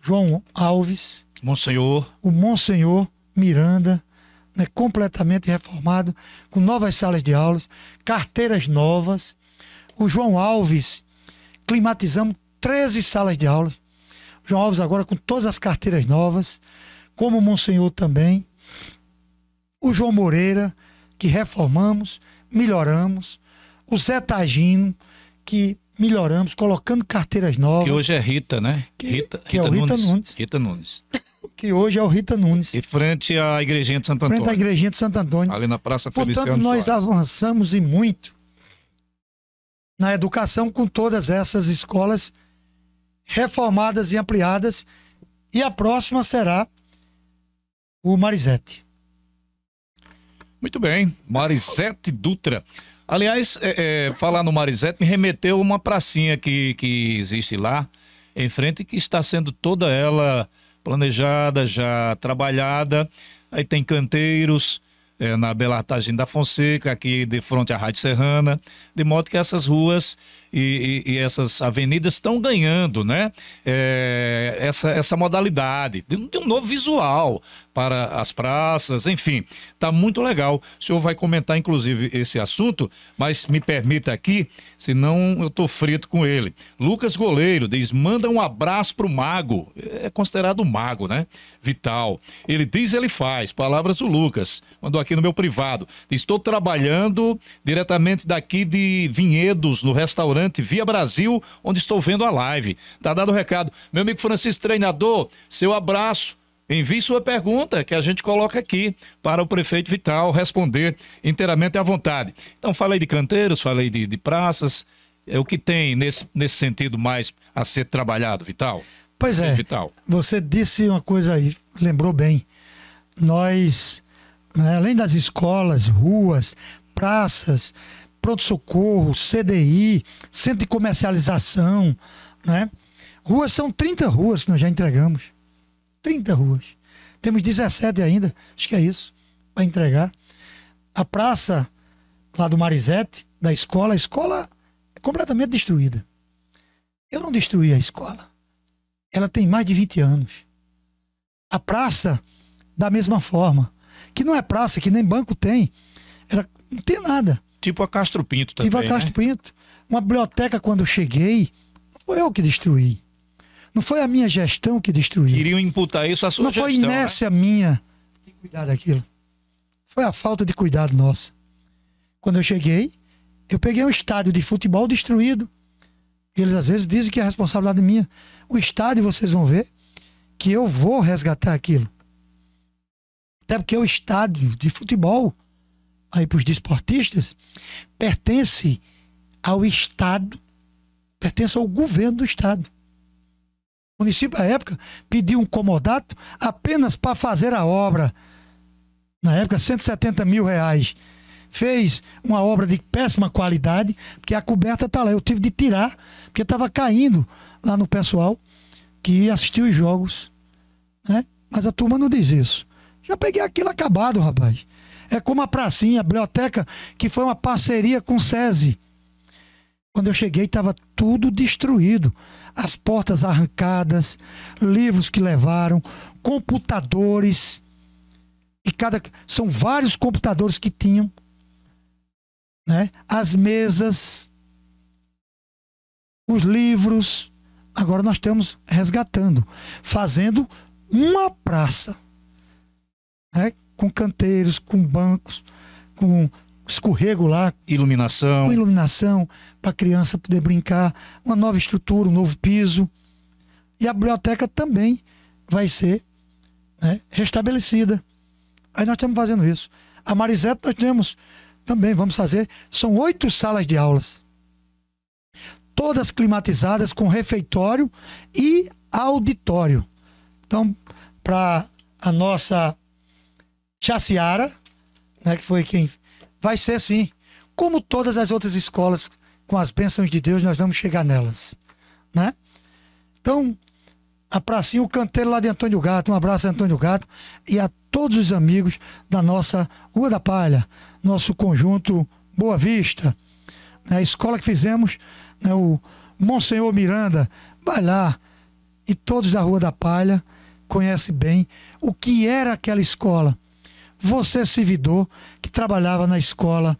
João Alves, Monsenhor. O Monsenhor Miranda, né, completamente reformado, com novas salas de aulas, carteiras novas. O João Alves, climatizamos 13 salas de aulas. O João Alves agora com todas as carteiras novas, como o Monsenhor também. O João Moreira, que reformamos, melhoramos. O Zé Tagino, que melhoramos, colocando carteiras novas. Que hoje é Rita, né? Que, Rita, que é Rita, é Rita Nunes. Nunes. Rita Nunes que hoje é o Rita Nunes. E frente à Igrejinha de Santo Antônio. Frente à Igrejinha de Santo Antônio. Ali na Praça Feliciano Portanto, nós avançamos e muito na educação com todas essas escolas reformadas e ampliadas. E a próxima será o Marisete. Muito bem, Marisete Dutra. Aliás, é, é, falar no Marisete me remeteu a uma pracinha que, que existe lá em frente que está sendo toda ela planejada, já trabalhada. Aí tem canteiros é, na Belartagem da Fonseca, aqui de frente à Rádio Serrana, de modo que essas ruas e, e, e essas avenidas estão ganhando, né? É, essa, essa modalidade de, de um novo visual para as praças, enfim, está muito legal. O senhor vai comentar, inclusive, esse assunto, mas me permita aqui, senão eu estou frito com ele. Lucas Goleiro diz: manda um abraço pro mago. É considerado mago, né? Vital. Ele diz, ele faz. Palavras do Lucas. Mandou aqui no meu privado. Estou trabalhando diretamente daqui de Vinhedos, no restaurante Via Brasil, onde estou vendo a live. Tá dado o recado. Meu amigo Francisco Treinador, seu abraço. Envie sua pergunta que a gente coloca aqui para o prefeito Vital responder inteiramente à vontade. Então, falei de canteiros, falei de, de praças. É o que tem nesse, nesse sentido mais a ser trabalhado, Vital? Pois é. Vital. Você disse uma coisa aí, lembrou bem. Nós, né, além das escolas, ruas, praças, pronto-socorro, CDI, centro de comercialização, né? Ruas são 30 ruas que nós já entregamos. 30 ruas. Temos 17 ainda, acho que é isso, para entregar. A praça lá do Marizete, da escola, a escola é completamente destruída. Eu não destruí a escola. Ela tem mais de 20 anos. A praça, da mesma forma. Que não é praça, que nem banco tem. Ela não tem nada. Tipo a Castro Pinto também. Tipo a Castro né? Pinto. Uma biblioteca, quando eu cheguei, não foi eu que destruí. Não foi a minha gestão que destruiu. Queriam imputar isso à sua não gestão. Não né? foi inércia né? minha de cuidar daquilo. Foi a falta de cuidado nossa. Quando eu cheguei, eu peguei um estádio de futebol destruído. Eles às vezes dizem que é a responsabilidade minha. O estádio, vocês vão ver, que eu vou resgatar aquilo. Até porque o estádio de futebol aí para os desportistas, pertence ao Estado, pertence ao governo do Estado. O município, à época, pediu um comodato apenas para fazer a obra. Na época, 170 mil reais. Fez uma obra de péssima qualidade, porque a coberta está lá. Eu tive de tirar, porque estava caindo lá no pessoal que assistiu os jogos. Né? Mas a turma não diz isso. Já peguei aquilo acabado, rapaz. É como a pracinha, a biblioteca, que foi uma parceria com o SESI. Quando eu cheguei, estava tudo destruído. As portas arrancadas, livros que levaram, computadores. E cada. São vários computadores que tinham. Né? As mesas, os livros. Agora nós estamos resgatando, fazendo uma praça. Né? com canteiros, com bancos, com escorrego lá. Iluminação. Com iluminação, para a criança poder brincar. Uma nova estrutura, um novo piso. E a biblioteca também vai ser né, restabelecida. Aí nós estamos fazendo isso. A Marisete nós temos também, vamos fazer. São oito salas de aulas. Todas climatizadas com refeitório e auditório. Então, para a nossa Jaciara, né, que foi quem. Vai ser assim, Como todas as outras escolas, com as bênçãos de Deus, nós vamos chegar nelas. Né? Então, a pracinha, o canteiro lá de Antônio Gato. Um abraço, Antônio Gato, e a todos os amigos da nossa Rua da Palha, nosso conjunto Boa Vista. Né, a escola que fizemos, né, o Monsenhor Miranda, vai lá. E todos da Rua da Palha conhecem bem o que era aquela escola você é servidor que trabalhava na escola,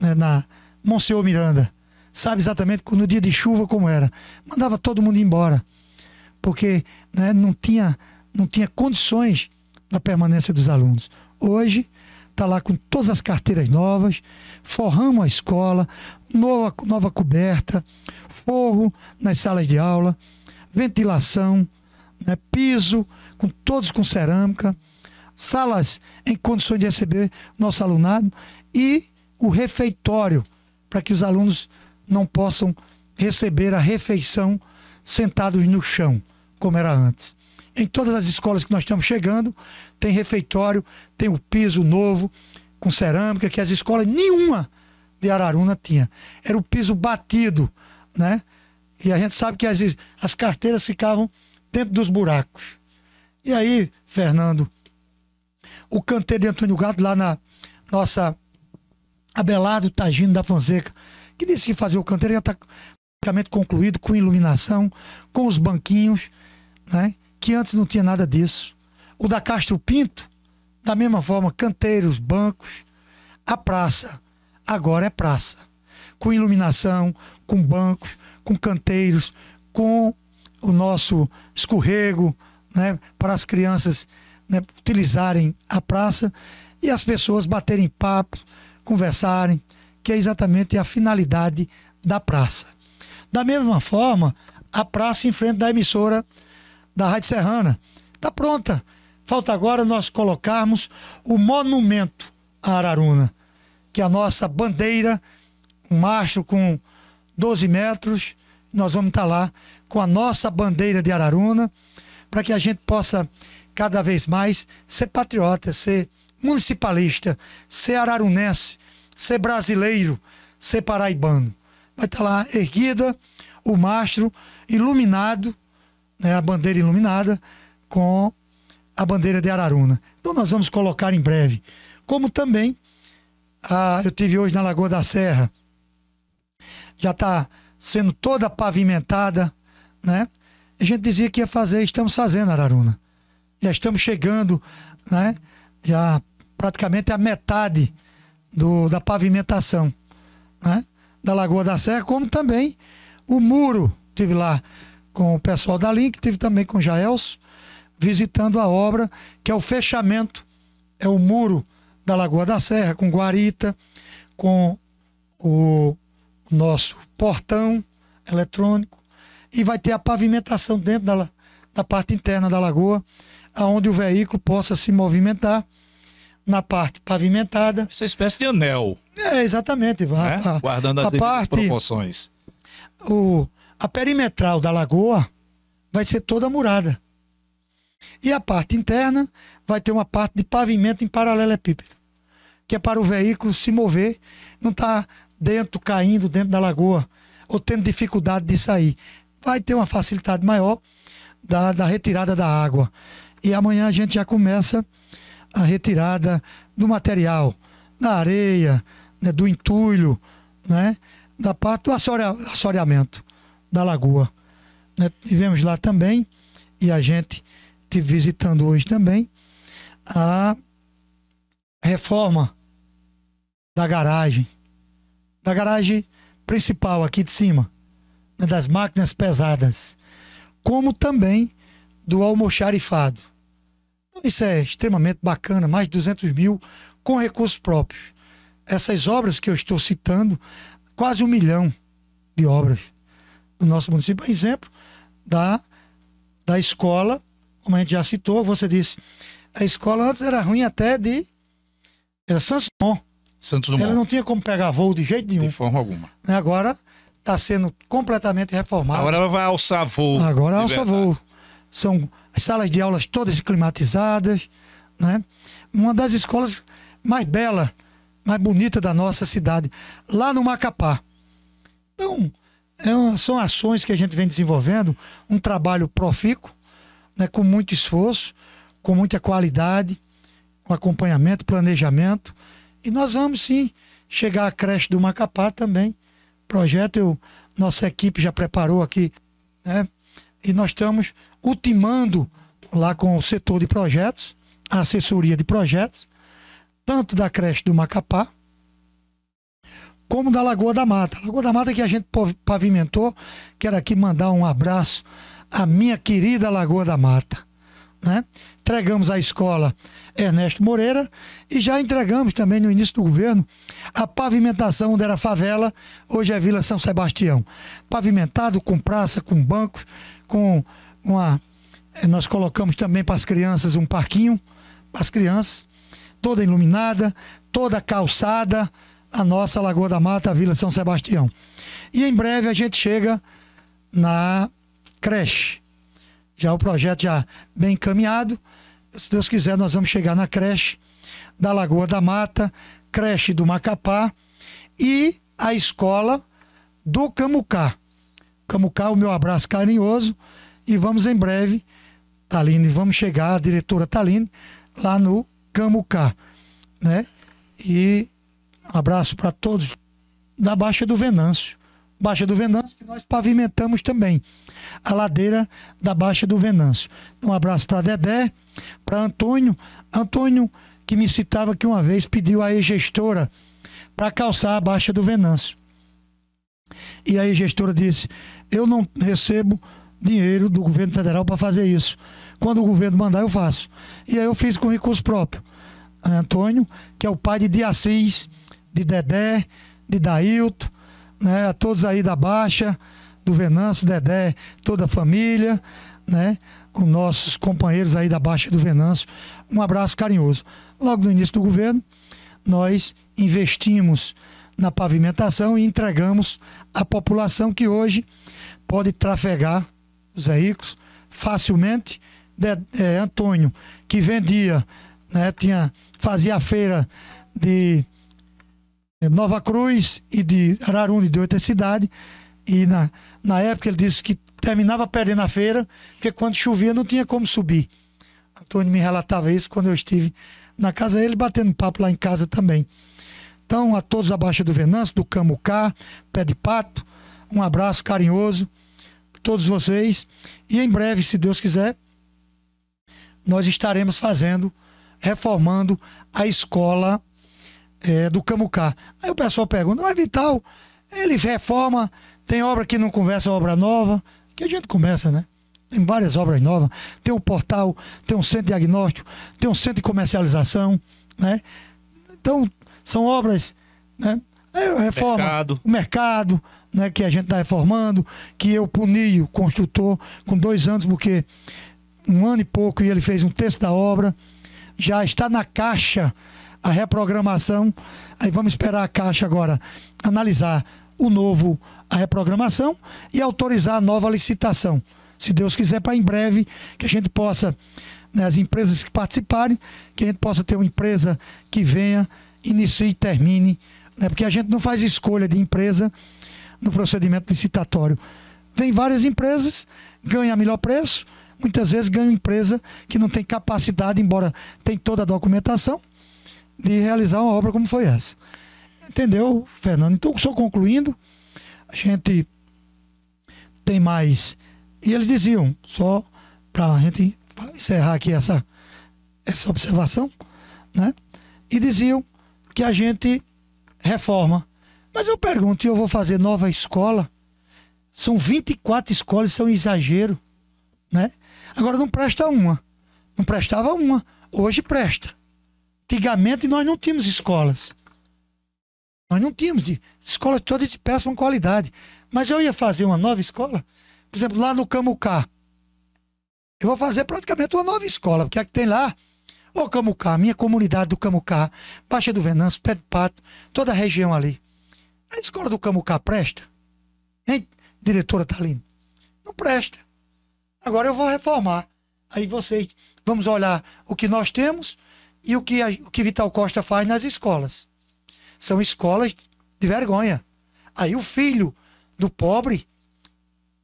né, na Monsenhor Miranda, sabe exatamente no dia de chuva como era. Mandava todo mundo embora, porque né, não, tinha, não tinha condições da permanência dos alunos. Hoje, está lá com todas as carteiras novas, forramos a escola, nova, nova coberta, forro nas salas de aula, ventilação, né, piso, com todos com cerâmica salas em condições de receber nosso alunado e o refeitório, para que os alunos não possam receber a refeição sentados no chão, como era antes. Em todas as escolas que nós estamos chegando, tem refeitório, tem o piso novo, com cerâmica, que as escolas nenhuma de Araruna tinha. Era o piso batido, né? E a gente sabe que as, as carteiras ficavam dentro dos buracos. E aí, Fernando, o canteiro de Antônio Gado, lá na nossa Abelardo Tagino da Fonseca, que disse que fazer o canteiro já está praticamente concluído, com iluminação, com os banquinhos, né? que antes não tinha nada disso. O da Castro Pinto, da mesma forma, canteiros, bancos, a praça, agora é praça. Com iluminação, com bancos, com canteiros, com o nosso escorrego né, para as crianças né, utilizarem a praça e as pessoas baterem papo, conversarem, que é exatamente a finalidade da praça. Da mesma forma, a praça em frente da emissora da Rádio Serrana está pronta. Falta agora nós colocarmos o monumento à Araruna, que é a nossa bandeira, um macho com 12 metros. Nós vamos estar tá lá com a nossa bandeira de Araruna, para que a gente possa cada vez mais ser patriota, ser municipalista, ser ararunense, ser brasileiro, ser paraibano. Vai estar tá lá erguida o mastro iluminado, né, a bandeira iluminada com a bandeira de Araruna. Então nós vamos colocar em breve. Como também ah, eu tive hoje na Lagoa da Serra, já está sendo toda pavimentada, né? A gente dizia que ia fazer, estamos fazendo Araruna já estamos chegando, né? Já praticamente a metade do, da pavimentação né? da Lagoa da Serra, como também o muro. Tive lá com o pessoal da Link, tive também com o Jaels, visitando a obra, que é o fechamento, é o muro da Lagoa da Serra, com guarita, com o nosso portão eletrônico, e vai ter a pavimentação dentro da, da parte interna da lagoa aonde o veículo possa se movimentar na parte pavimentada. Essa é espécie de anel. É, exatamente. Né? A, Guardando as parte, proporções. O, a perimetral da lagoa vai ser toda murada. E a parte interna vai ter uma parte de pavimento em paralelepípedo, que é para o veículo se mover, não estar tá dentro, caindo dentro da lagoa, ou tendo dificuldade de sair. Vai ter uma facilidade maior da, da retirada da água. E amanhã a gente já começa a retirada do material, da areia, né, do entulho, né, da parte do assoreamento da lagoa. Né. Tivemos lá também, e a gente te visitando hoje também, a reforma da garagem, da garagem principal aqui de cima, né, das máquinas pesadas, como também do almoxarifado. Então, isso é extremamente bacana, mais de 200 mil com recursos próprios. Essas obras que eu estou citando, quase um milhão de obras do nosso município. Por exemplo, da, da escola, como a gente já citou, você disse, a escola antes era ruim até de... Era Santos Dumont. Santos Dumont. Ela não tinha como pegar voo de jeito nenhum. De forma alguma. Agora está sendo completamente reformada. Agora ela vai alçar voo. Agora alça verdade. voo são as salas de aulas todas climatizadas, né? Uma das escolas mais bela, mais bonita da nossa cidade, lá no Macapá. Então, é uma, são ações que a gente vem desenvolvendo, um trabalho profícuo, né, com muito esforço, com muita qualidade, com acompanhamento, planejamento. E nós vamos sim chegar à creche do Macapá também. Projeto, eu, nossa equipe já preparou aqui, né? E nós estamos ultimando lá com o setor de projetos, a assessoria de projetos, tanto da creche do Macapá, como da Lagoa da Mata. Lagoa da Mata que a gente pavimentou, quero aqui mandar um abraço à minha querida Lagoa da Mata. Né? Entregamos a escola Ernesto Moreira e já entregamos também no início do governo a pavimentação onde era favela, hoje é Vila São Sebastião. Pavimentado com praça, com bancos, com uma, eh, nós colocamos também para as crianças um parquinho, para as crianças, toda iluminada, toda calçada, a nossa Lagoa da Mata, a Vila São Sebastião. E em breve a gente chega na creche. Já o projeto já bem encaminhado. Se Deus quiser, nós vamos chegar na creche da Lagoa da Mata, creche do Macapá e a escola do Camucá. Camucá, o meu abraço carinhoso e vamos em breve, Taline, vamos chegar, a diretora Taline, lá no Camucá, né? E abraço para todos da Baixa do Venâncio. Baixa do Venâncio, que nós pavimentamos também. A ladeira da Baixa do Venâncio. Um abraço para Dedé, para Antônio. Antônio, que me citava que uma vez pediu à gestora para calçar a Baixa do Venâncio. E a gestora disse: Eu não recebo dinheiro do governo federal para fazer isso. Quando o governo mandar, eu faço. E aí eu fiz com recurso próprio. Antônio, que é o pai de Diacis, de Dedé, de Dailton, né, a todos aí da Baixa, do Venâncio, Dedé, toda a família, né, os nossos companheiros aí da Baixa do Venâncio. Um abraço carinhoso. Logo no início do governo, nós investimos na pavimentação e entregamos à população que hoje pode trafegar os veículos facilmente. De, né, é, Antônio, que vendia, né, tinha, fazia a feira de Nova Cruz e de Araruna e de outra cidade. E na, na época ele disse que terminava perdendo a feira, porque quando chovia não tinha como subir. Antônio me relatava isso quando eu estive na casa dele, batendo papo lá em casa também. Então, a todos da Baixa do Venâncio, do Camucá, Pé de Pato, um abraço carinhoso todos vocês. E em breve, se Deus quiser, nós estaremos fazendo, reformando a escola é, do Camucá. Aí o pessoal pergunta, é Vital, ele reforma, tem obra que não conversa, obra nova, que a gente começa, né? Tem várias obras novas, tem um portal, tem um centro de diagnóstico, tem um centro de comercialização, né? Então, são obras, né? É, reforma, mercado. o mercado, né, que a gente está reformando, que eu puni o construtor com dois anos, porque um ano e pouco e ele fez um terço da obra. Já está na caixa a reprogramação. Aí vamos esperar a caixa agora analisar o novo, a reprogramação e autorizar a nova licitação. Se Deus quiser, para em breve, que a gente possa, né, as empresas que participarem, que a gente possa ter uma empresa que venha, inicie e termine. Né, porque a gente não faz escolha de empresa no procedimento licitatório. Vem várias empresas, ganha melhor preço, muitas vezes ganha empresa que não tem capacidade, embora tem toda a documentação, de realizar uma obra como foi essa. Entendeu, Fernando? Então, só concluindo, a gente tem mais. E eles diziam, só para a gente encerrar aqui essa, essa observação, né? e diziam que a gente reforma mas eu pergunto, e eu vou fazer nova escola? São 24 escolas, isso é um exagero, né? Agora não presta uma. Não prestava uma. Hoje presta. Antigamente nós não tínhamos escolas. Nós não tínhamos de, escolas todas de péssima qualidade. Mas eu ia fazer uma nova escola, por exemplo, lá no Camucá. Eu vou fazer praticamente uma nova escola, porque a é que tem lá, o Camucá, minha comunidade do Camucá, Baixa do Venâncio, Pé de Pato, toda a região ali. A escola do Camucá presta? Hein, diretora Talina? Não presta. Agora eu vou reformar. Aí vocês, vamos olhar o que nós temos e o que, a, o que Vital Costa faz nas escolas. São escolas de vergonha. Aí o filho do pobre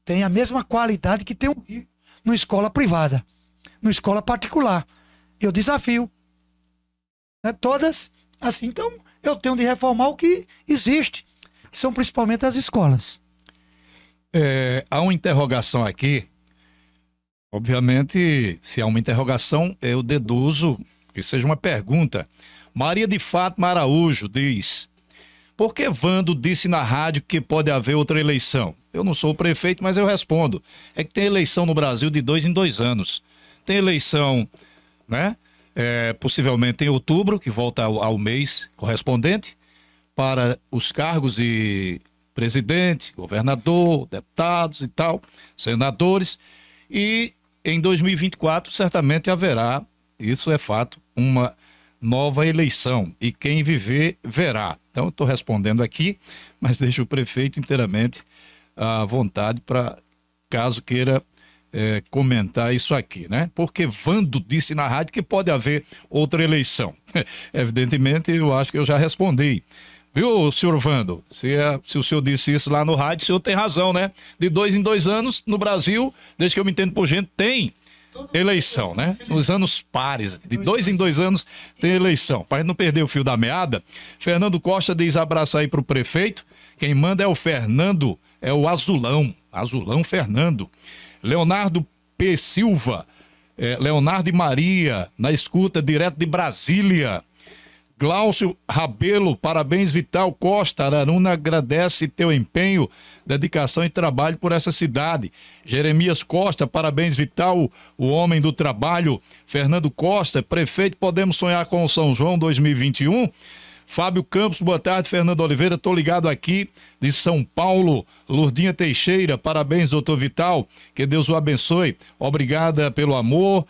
tem a mesma qualidade que tem um rico numa escola privada, numa escola particular. Eu desafio. Né? Todas assim. Então, eu tenho de reformar o que existe que são principalmente as escolas. É, há uma interrogação aqui. Obviamente, se há uma interrogação, eu deduzo que seja uma pergunta. Maria de Fátima Araújo diz: Por que Vando disse na rádio que pode haver outra eleição? Eu não sou o prefeito, mas eu respondo. É que tem eleição no Brasil de dois em dois anos. Tem eleição, né? É, possivelmente em outubro, que volta ao, ao mês correspondente para os cargos de presidente, governador, deputados e tal, senadores. E em 2024 certamente haverá, isso é fato, uma nova eleição e quem viver verá. Então, estou respondendo aqui, <laughs> mas deixo o prefeito inteiramente à vontade para caso queira é, comentar isso aqui, né? Porque Vando disse na rádio que pode haver outra eleição. <laughs> Evidentemente, eu acho que eu já respondi. Viu, senhor Vando? Se, é, se o senhor disse isso lá no rádio, o senhor tem razão, né? De dois em dois anos, no Brasil, desde que eu me entendo por gente, tem eleição, né? Nos anos pares, de dois em dois anos tem eleição. Para não perder o fio da meada, Fernando Costa diz abraço aí para o prefeito. Quem manda é o Fernando, é o Azulão, Azulão Fernando. Leonardo P. Silva, é, Leonardo e Maria, na escuta direto de Brasília. Glaucio Rabelo, parabéns Vital Costa, Araruna agradece teu empenho, dedicação e trabalho por essa cidade. Jeremias Costa, parabéns Vital, o homem do trabalho. Fernando Costa, prefeito, podemos sonhar com o São João 2021? Fábio Campos, boa tarde, Fernando Oliveira, estou ligado aqui de São Paulo. Lurdinha Teixeira, parabéns, doutor Vital, que Deus o abençoe. Obrigada pelo amor,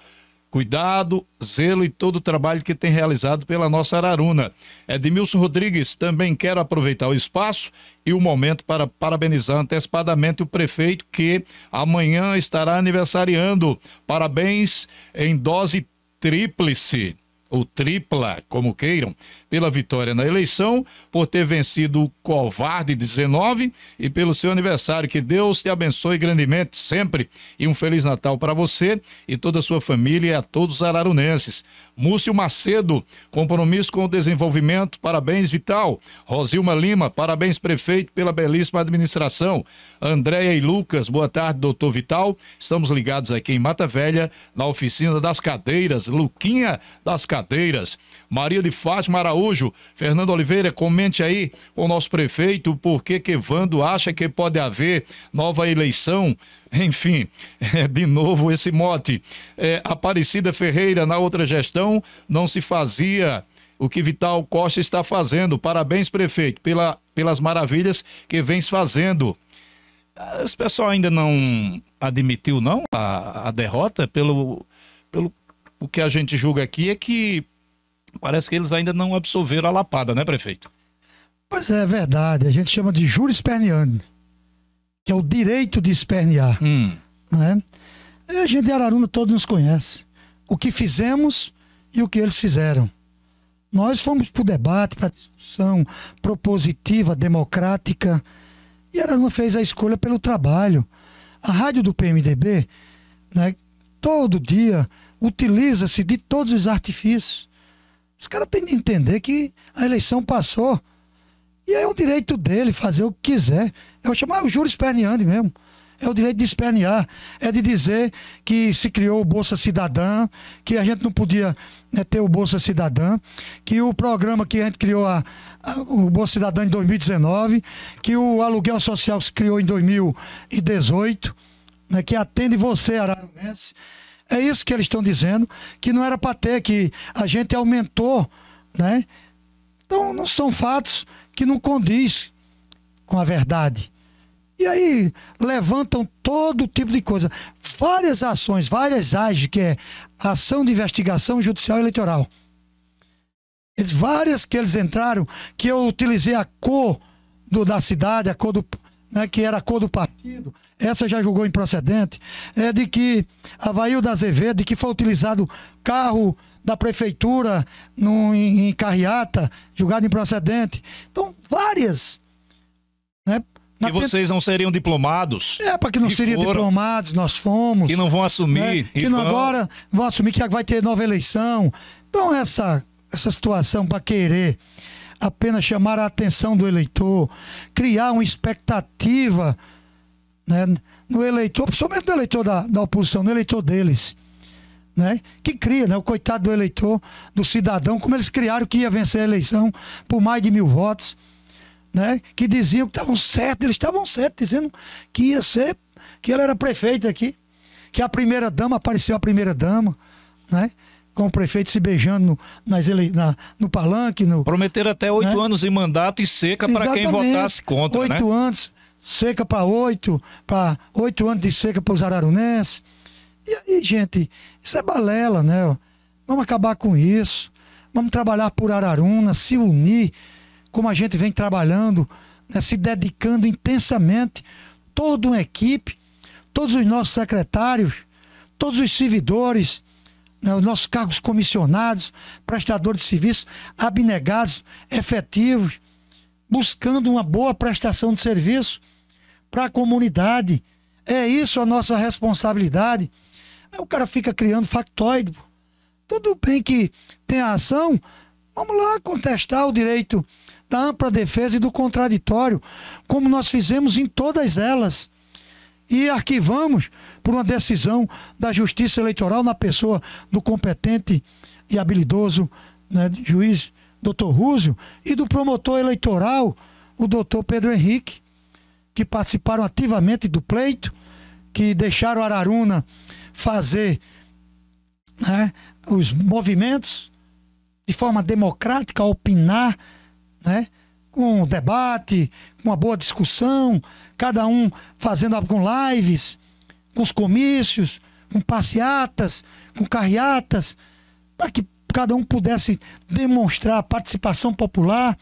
cuidado, zelo e todo o trabalho que tem realizado pela nossa Araruna. Edmilson Rodrigues, também quero aproveitar o espaço e o momento para parabenizar antecipadamente o prefeito que amanhã estará aniversariando. Parabéns em dose tríplice ou tripla, como queiram, pela vitória na eleição, por ter vencido o covarde 19 e pelo seu aniversário. Que Deus te abençoe grandemente sempre e um Feliz Natal para você e toda a sua família e a todos os ararunenses. Múcio Macedo, compromisso com o desenvolvimento, parabéns, Vital. Rosilma Lima, parabéns, prefeito, pela belíssima administração. Andréia e Lucas, boa tarde, doutor Vital. Estamos ligados aqui em Mata Velha, na oficina das cadeiras. Luquinha das cadeiras. Maria de Fátima Araújo, Fernando Oliveira, comente aí com o nosso prefeito por que Evando acha que pode haver nova eleição. Enfim, <laughs> é, de novo esse mote. É, Aparecida Ferreira, na outra gestão, não se fazia o que Vital Costa está fazendo. Parabéns, prefeito, pela, pelas maravilhas que vens fazendo. Esse pessoal ainda não admitiu, não, a, a derrota, pelo, pelo o que a gente julga aqui é que parece que eles ainda não absorveram a lapada, né, prefeito? Pois é, verdade. A gente chama de júri esperneando, que é o direito de espernear. Hum. Né? E a gente de Araruna todos nos conhece. O que fizemos e o que eles fizeram. Nós fomos para o debate, para a discussão propositiva, democrática, e Araruna fez a escolha pelo trabalho. A rádio do PMDB, né, todo dia, utiliza-se de todos os artifícios os caras têm que entender que a eleição passou. E é um direito dele fazer o que quiser. Eu é chamar o juro esperneando mesmo. É o direito de espernear. É de dizer que se criou o Bolsa Cidadã, que a gente não podia né, ter o Bolsa Cidadã, que o programa que a gente criou, a, a, o Bolsa Cidadã em 2019, que o aluguel social se criou em 2018, né, que atende você, Araranguense é isso que eles estão dizendo, que não era para ter, que a gente aumentou, né? Então, não são fatos que não condiz com a verdade. E aí levantam todo tipo de coisa. Várias ações, várias AGE, que é ação de investigação judicial eleitoral. Eles, várias que eles entraram, que eu utilizei a cor do, da cidade, a cor do, né, que era a cor do partido, essa já julgou improcedente, é de que Availdo Azevedo, de que foi utilizado carro da prefeitura no, em, em carreata, julgado improcedente. Então, várias. Né? que vocês não seriam diplomados. É, para que não seriam foram, diplomados, nós fomos. Que não vão né? assumir. Né? Que não vão... agora vão assumir que vai ter nova eleição. Então, essa, essa situação para querer apenas chamar a atenção do eleitor, criar uma expectativa né, no eleitor, principalmente no eleitor da, da oposição, no eleitor deles. Né? Que cria, né? O coitado do eleitor, do cidadão, como eles criaram que ia vencer a eleição por mais de mil votos, né? Que diziam que estavam certos, eles estavam certos, dizendo que ia ser, que ela era prefeita aqui, que a primeira dama apareceu a primeira dama, né? Com o prefeito se beijando no, nas ele, na, no palanque. No, Prometeram até oito né? anos em mandato e seca para quem votasse contra. Né? Oito né? anos seca para oito, para oito anos de seca para os ararunenses. E aí, gente, isso é balela, né? Vamos acabar com isso. Vamos trabalhar por Araruna, se unir, como a gente vem trabalhando, né? se dedicando intensamente, toda uma equipe, todos os nossos secretários, todos os servidores, né? os nossos cargos comissionados, prestadores de serviço, abnegados, efetivos, buscando uma boa prestação de serviço para a comunidade. É isso a nossa responsabilidade. Aí o cara fica criando factoide. Tudo bem que tem a ação, vamos lá contestar o direito da ampla defesa e do contraditório, como nós fizemos em todas elas. E arquivamos por uma decisão da Justiça Eleitoral na pessoa do competente e habilidoso né, juiz doutor Rússio e do promotor eleitoral, o doutor Pedro Henrique que participaram ativamente do pleito, que deixaram Araruna fazer né, os movimentos de forma democrática, opinar, né, com um debate, com uma boa discussão, cada um fazendo com lives, com os comícios, com passeatas, com carreatas, para que cada um pudesse demonstrar a participação popular,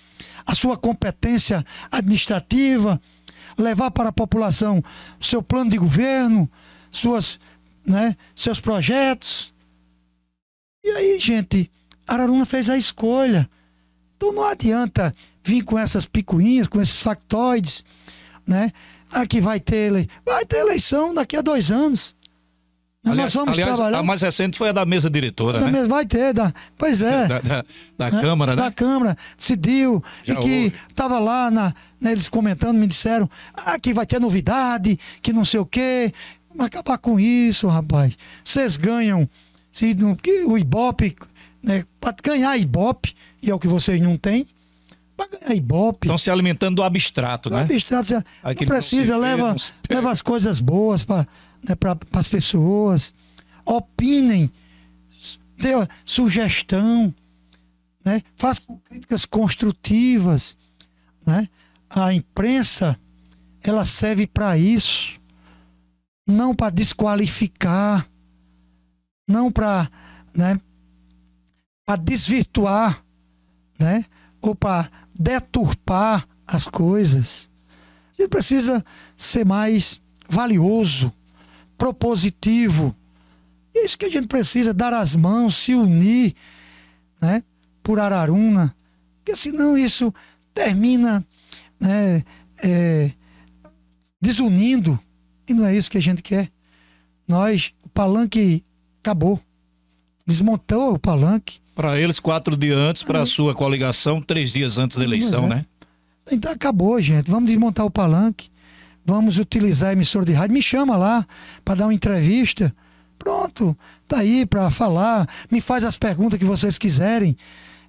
a sua competência administrativa, levar para a população seu plano de governo, suas, né, seus projetos. E aí, gente, Araruna fez a escolha. Então não adianta vir com essas picuinhas, com esses factoides, né? Aqui vai ter ele, Vai ter eleição daqui a dois anos aliás, nós vamos aliás, trabalhar. A mais recente foi a da mesa diretora. Da né? mesa, vai ter, da, pois é. Da, da, da né? Câmara, né? Da Câmara, decidiu. Já e que estava lá, na, né, eles comentando, me disseram ah, que vai ter novidade, que não sei o quê. Mas acabar com isso, rapaz. Vocês ganham. Se que o Ibope, né, para ganhar Ibope, e é o que vocês não têm, para ganhar Ibope. Estão se alimentando do abstrato, do né? Abstrato, você, não precisa, não leva, não leva as coisas boas para né, para as pessoas, opinem, dê sugestão, né, façam críticas construtivas. Né? A imprensa ela serve para isso, não para desqualificar, não para né, desvirtuar, né, ou para deturpar as coisas. Ele precisa ser mais valioso propositivo. E é isso que a gente precisa, dar as mãos, se unir, né? Por Araruna. Porque senão isso termina né, é, desunindo. E não é isso que a gente quer. Nós, o palanque acabou. Desmontou o palanque. Para eles, quatro dias antes, para a é. sua coligação, três dias antes da eleição, é. né? Então acabou, gente. Vamos desmontar o palanque vamos utilizar a emissora de rádio, me chama lá para dar uma entrevista. Pronto, tá aí para falar, me faz as perguntas que vocês quiserem.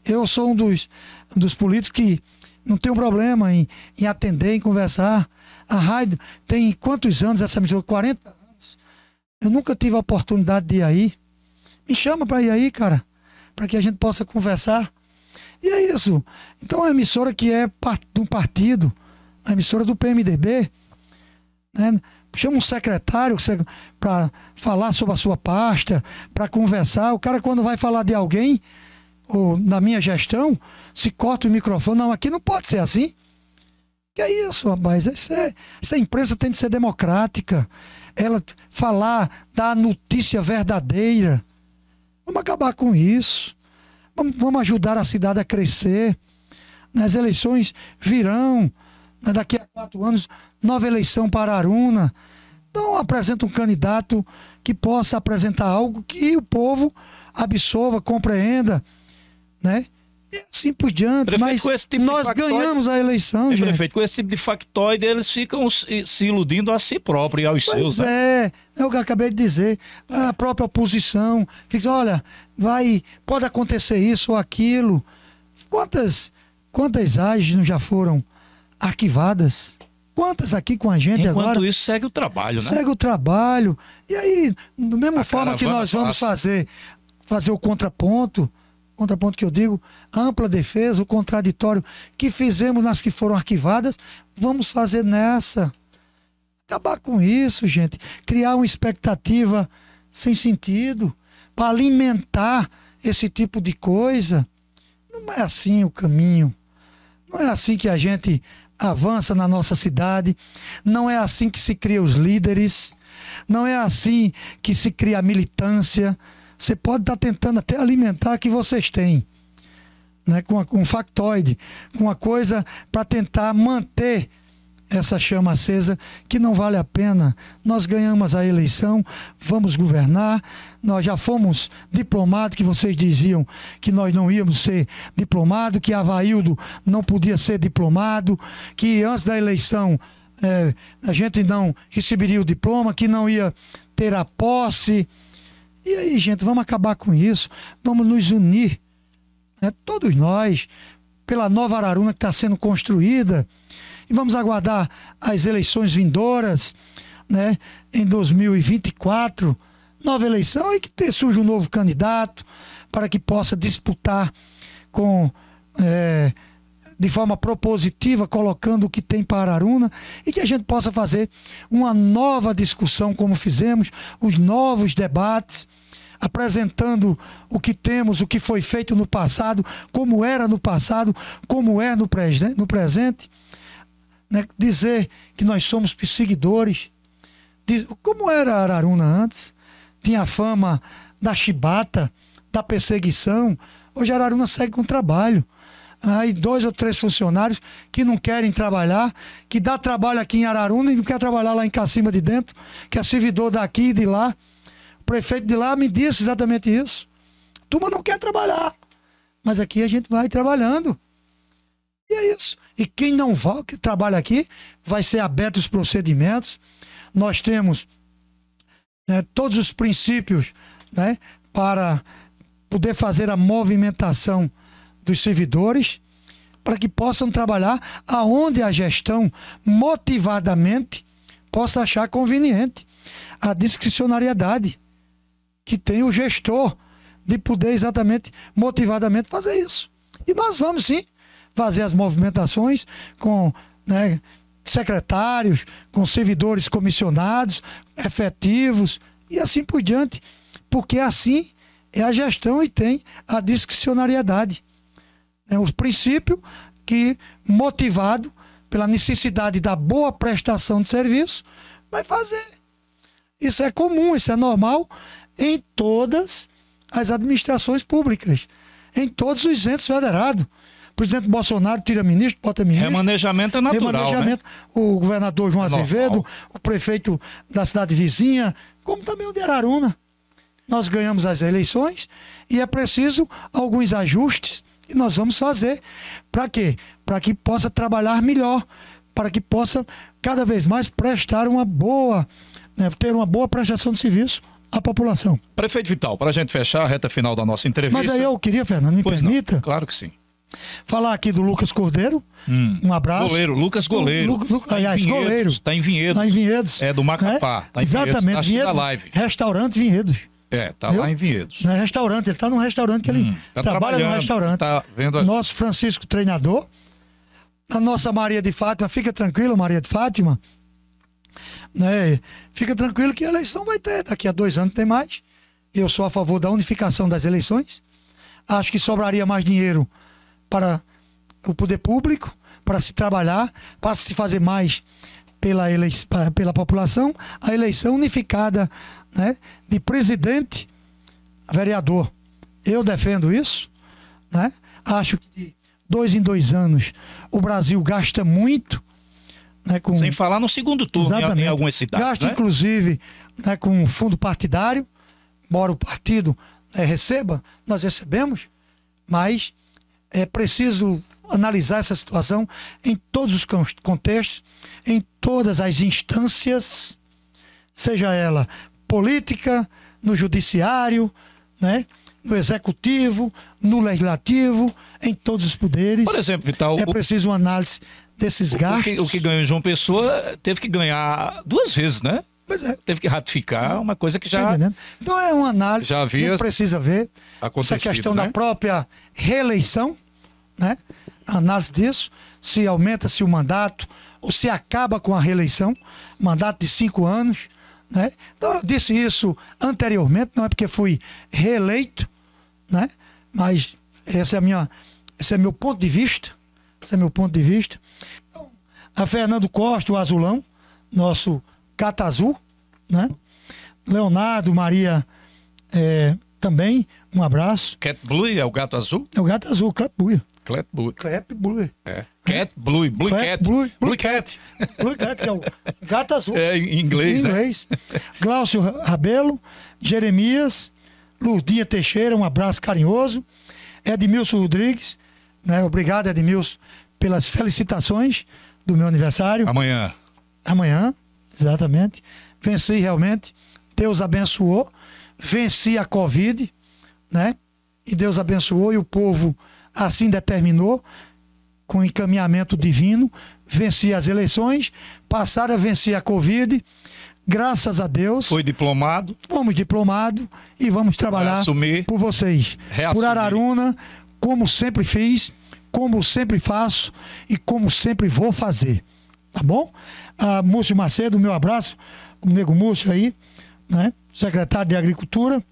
Eu sou um dos, um dos políticos que não tem problema em, em atender, em conversar. A rádio tem quantos anos essa emissora? 40 anos. Eu nunca tive a oportunidade de ir aí. Me chama para ir aí, cara, para que a gente possa conversar. E é isso. Então, é a emissora que é part, do partido, a emissora do PMDB, né? Chama um secretário para falar sobre a sua pasta, para conversar. O cara, quando vai falar de alguém, ou na minha gestão, se corta o microfone. Não, aqui não pode ser assim. Que é isso, rapaz? É, essa, essa imprensa tem de ser democrática. Ela falar da notícia verdadeira. Vamos acabar com isso. Vamos, vamos ajudar a cidade a crescer. Nas eleições virão. Né, daqui a quatro anos nova eleição para Aruna. Então apresenta um candidato que possa apresentar algo que o povo absorva, compreenda, né? E assim por diante. Prefeito, mas com esse tipo nós ganhamos a eleição, é, gente. Prefeito, com esse tipo de factoide, eles ficam se iludindo a si próprio e aos pois seus. Né? É, né? é o que eu acabei de dizer. A própria oposição que diz, olha, vai, pode acontecer isso ou aquilo. Quantas, quantas AGES já foram arquivadas? Quantas aqui com a gente Enquanto agora? Enquanto isso, segue o trabalho, né? Segue o trabalho. E aí, da mesma a forma que nós vamos passa. fazer, fazer o contraponto, contraponto que eu digo, ampla defesa, o contraditório que fizemos nas que foram arquivadas, vamos fazer nessa. Acabar com isso, gente. Criar uma expectativa sem sentido para alimentar esse tipo de coisa. Não é assim o caminho. Não é assim que a gente avança na nossa cidade. Não é assim que se cria os líderes. Não é assim que se cria a militância. Você pode estar tá tentando até alimentar que vocês têm. Né, com, a, com um factoide, com uma coisa para tentar manter essa chama acesa que não vale a pena. Nós ganhamos a eleição, vamos governar, nós já fomos diplomado que vocês diziam que nós não íamos ser diplomado, que Availdo não podia ser diplomado, que antes da eleição é, a gente não receberia o diploma, que não ia ter a posse. E aí, gente, vamos acabar com isso, vamos nos unir, né? todos nós, pela nova Araruna que está sendo construída, e vamos aguardar as eleições vindouras, né? Em 2024, nova eleição e que surja um novo candidato para que possa disputar com é, de forma propositiva, colocando o que tem para Araruna e que a gente possa fazer uma nova discussão, como fizemos, os novos debates, apresentando o que temos, o que foi feito no passado, como era no passado, como é no, pres né, no presente né, dizer que nós somos perseguidores. como era Araruna antes? Tinha a fama da chibata, da perseguição. Hoje Araruna segue com trabalho. Aí dois ou três funcionários que não querem trabalhar, que dá trabalho aqui em Araruna e não quer trabalhar lá em Cacimba de dentro, que é servidor daqui e de lá. O prefeito de lá me disse exatamente isso. A turma não quer trabalhar. Mas aqui a gente vai trabalhando. E é isso. E quem não vai, que trabalha aqui, vai ser aberto os procedimentos. Nós temos né, todos os princípios né, para poder fazer a movimentação dos servidores para que possam trabalhar aonde a gestão motivadamente possa achar conveniente a discricionariedade que tem o gestor de poder exatamente motivadamente fazer isso. E nós vamos sim fazer as movimentações com né, secretários, com servidores comissionados, efetivos e assim por diante, porque assim é a gestão e tem a discricionariedade. É o princípio que, motivado pela necessidade da boa prestação de serviço, vai fazer. Isso é comum, isso é normal em todas as administrações públicas, em todos os entes federados presidente Bolsonaro tira ministro, bota ministro. Remanejamento é natural. Remanejamento. Né? O governador João é Azevedo, normal. o prefeito da cidade vizinha, como também o de Araruna. Nós ganhamos as eleições e é preciso alguns ajustes que nós vamos fazer. Para quê? Para que possa trabalhar melhor, para que possa cada vez mais prestar uma boa, né, ter uma boa prestação de serviço à população. Prefeito Vital, para a gente fechar a reta final da nossa entrevista. Mas aí eu queria, Fernando, me pois permita. Não, claro que sim Falar aqui do Lucas Cordeiro. Hum. Um abraço. Goleiro, Lucas Goleiro. Lu, Lu, tá aliás, Vinhedos, goleiro. Está em Vinhedos. Está em Vinhedos. É do Macapá. É? Tá Exatamente. Vinhedos, tá Vinhedos, live. Restaurante Vinhedos. É, tá Viu? lá em Vinhedos. É restaurante, ele está num restaurante que hum, ele tá trabalha no restaurante. Tá vendo a... Nosso Francisco treinador. A nossa Maria de Fátima, fica tranquila, Maria de Fátima. Né? Fica tranquilo que a eleição vai ter, daqui a dois anos tem mais. Eu sou a favor da unificação das eleições. Acho que sobraria mais dinheiro para o poder público, para se trabalhar, para se fazer mais pela, eleição, pela população, a eleição unificada né, de presidente vereador. Eu defendo isso. Né? Acho que dois em dois anos o Brasil gasta muito. Né, com... Sem falar no segundo turno Exatamente. em algumas cidades. Gasta, né? inclusive, né, com fundo partidário, embora o partido né, receba, nós recebemos, mas é preciso analisar essa situação em todos os contextos, em todas as instâncias, seja ela política, no judiciário, né? no executivo, no legislativo, em todos os poderes. Por exemplo, Vital, é preciso uma análise desses gastos. O que, o que ganhou João Pessoa teve que ganhar duas vezes, né? É. Teve que ratificar tá uma coisa que já. Entendendo? Então é uma análise já havia que precisa ver essa questão né? da própria reeleição né? A análise disso, se aumenta-se o mandato ou se acaba com a reeleição, mandato de cinco anos. Né? Então, eu disse isso anteriormente, não é porque fui reeleito, né? mas essa é a minha, esse é meu ponto de vista. Esse é meu ponto de vista. Então, a Fernando Costa, o Azulão, nosso Cata Azul, né? Leonardo, Maria é, também, um abraço. Cat Blue é o gato azul? É o gato azul, Cat Blue. Clet Blue. Clet Blue. É. Cat Blue. Blue Clet Cat. Blue, Blue, Blue Cat. Cat. Blue Cat, que é o gato azul. É, em inglês. Em né? inglês. É. Glaucio Rabelo, Jeremias, Lurdinha Teixeira, um abraço carinhoso. Edmilson Rodrigues, né? Obrigado, Edmilson, pelas felicitações do meu aniversário. Amanhã. Amanhã, exatamente. Venci realmente. Deus abençoou. Venci a Covid, né? E Deus abençoou e o povo assim determinou, com encaminhamento divino, venci as eleições, passaram a vencer a Covid, graças a Deus. Foi diplomado. Fomos diplomado e vamos trabalhar Reassumir. por vocês. Reassumir. Por Araruna, como sempre fiz, como sempre faço e como sempre vou fazer. Tá bom? Ah, Múcio Macedo, meu abraço. O nego Múcio aí, né? Secretário de Agricultura.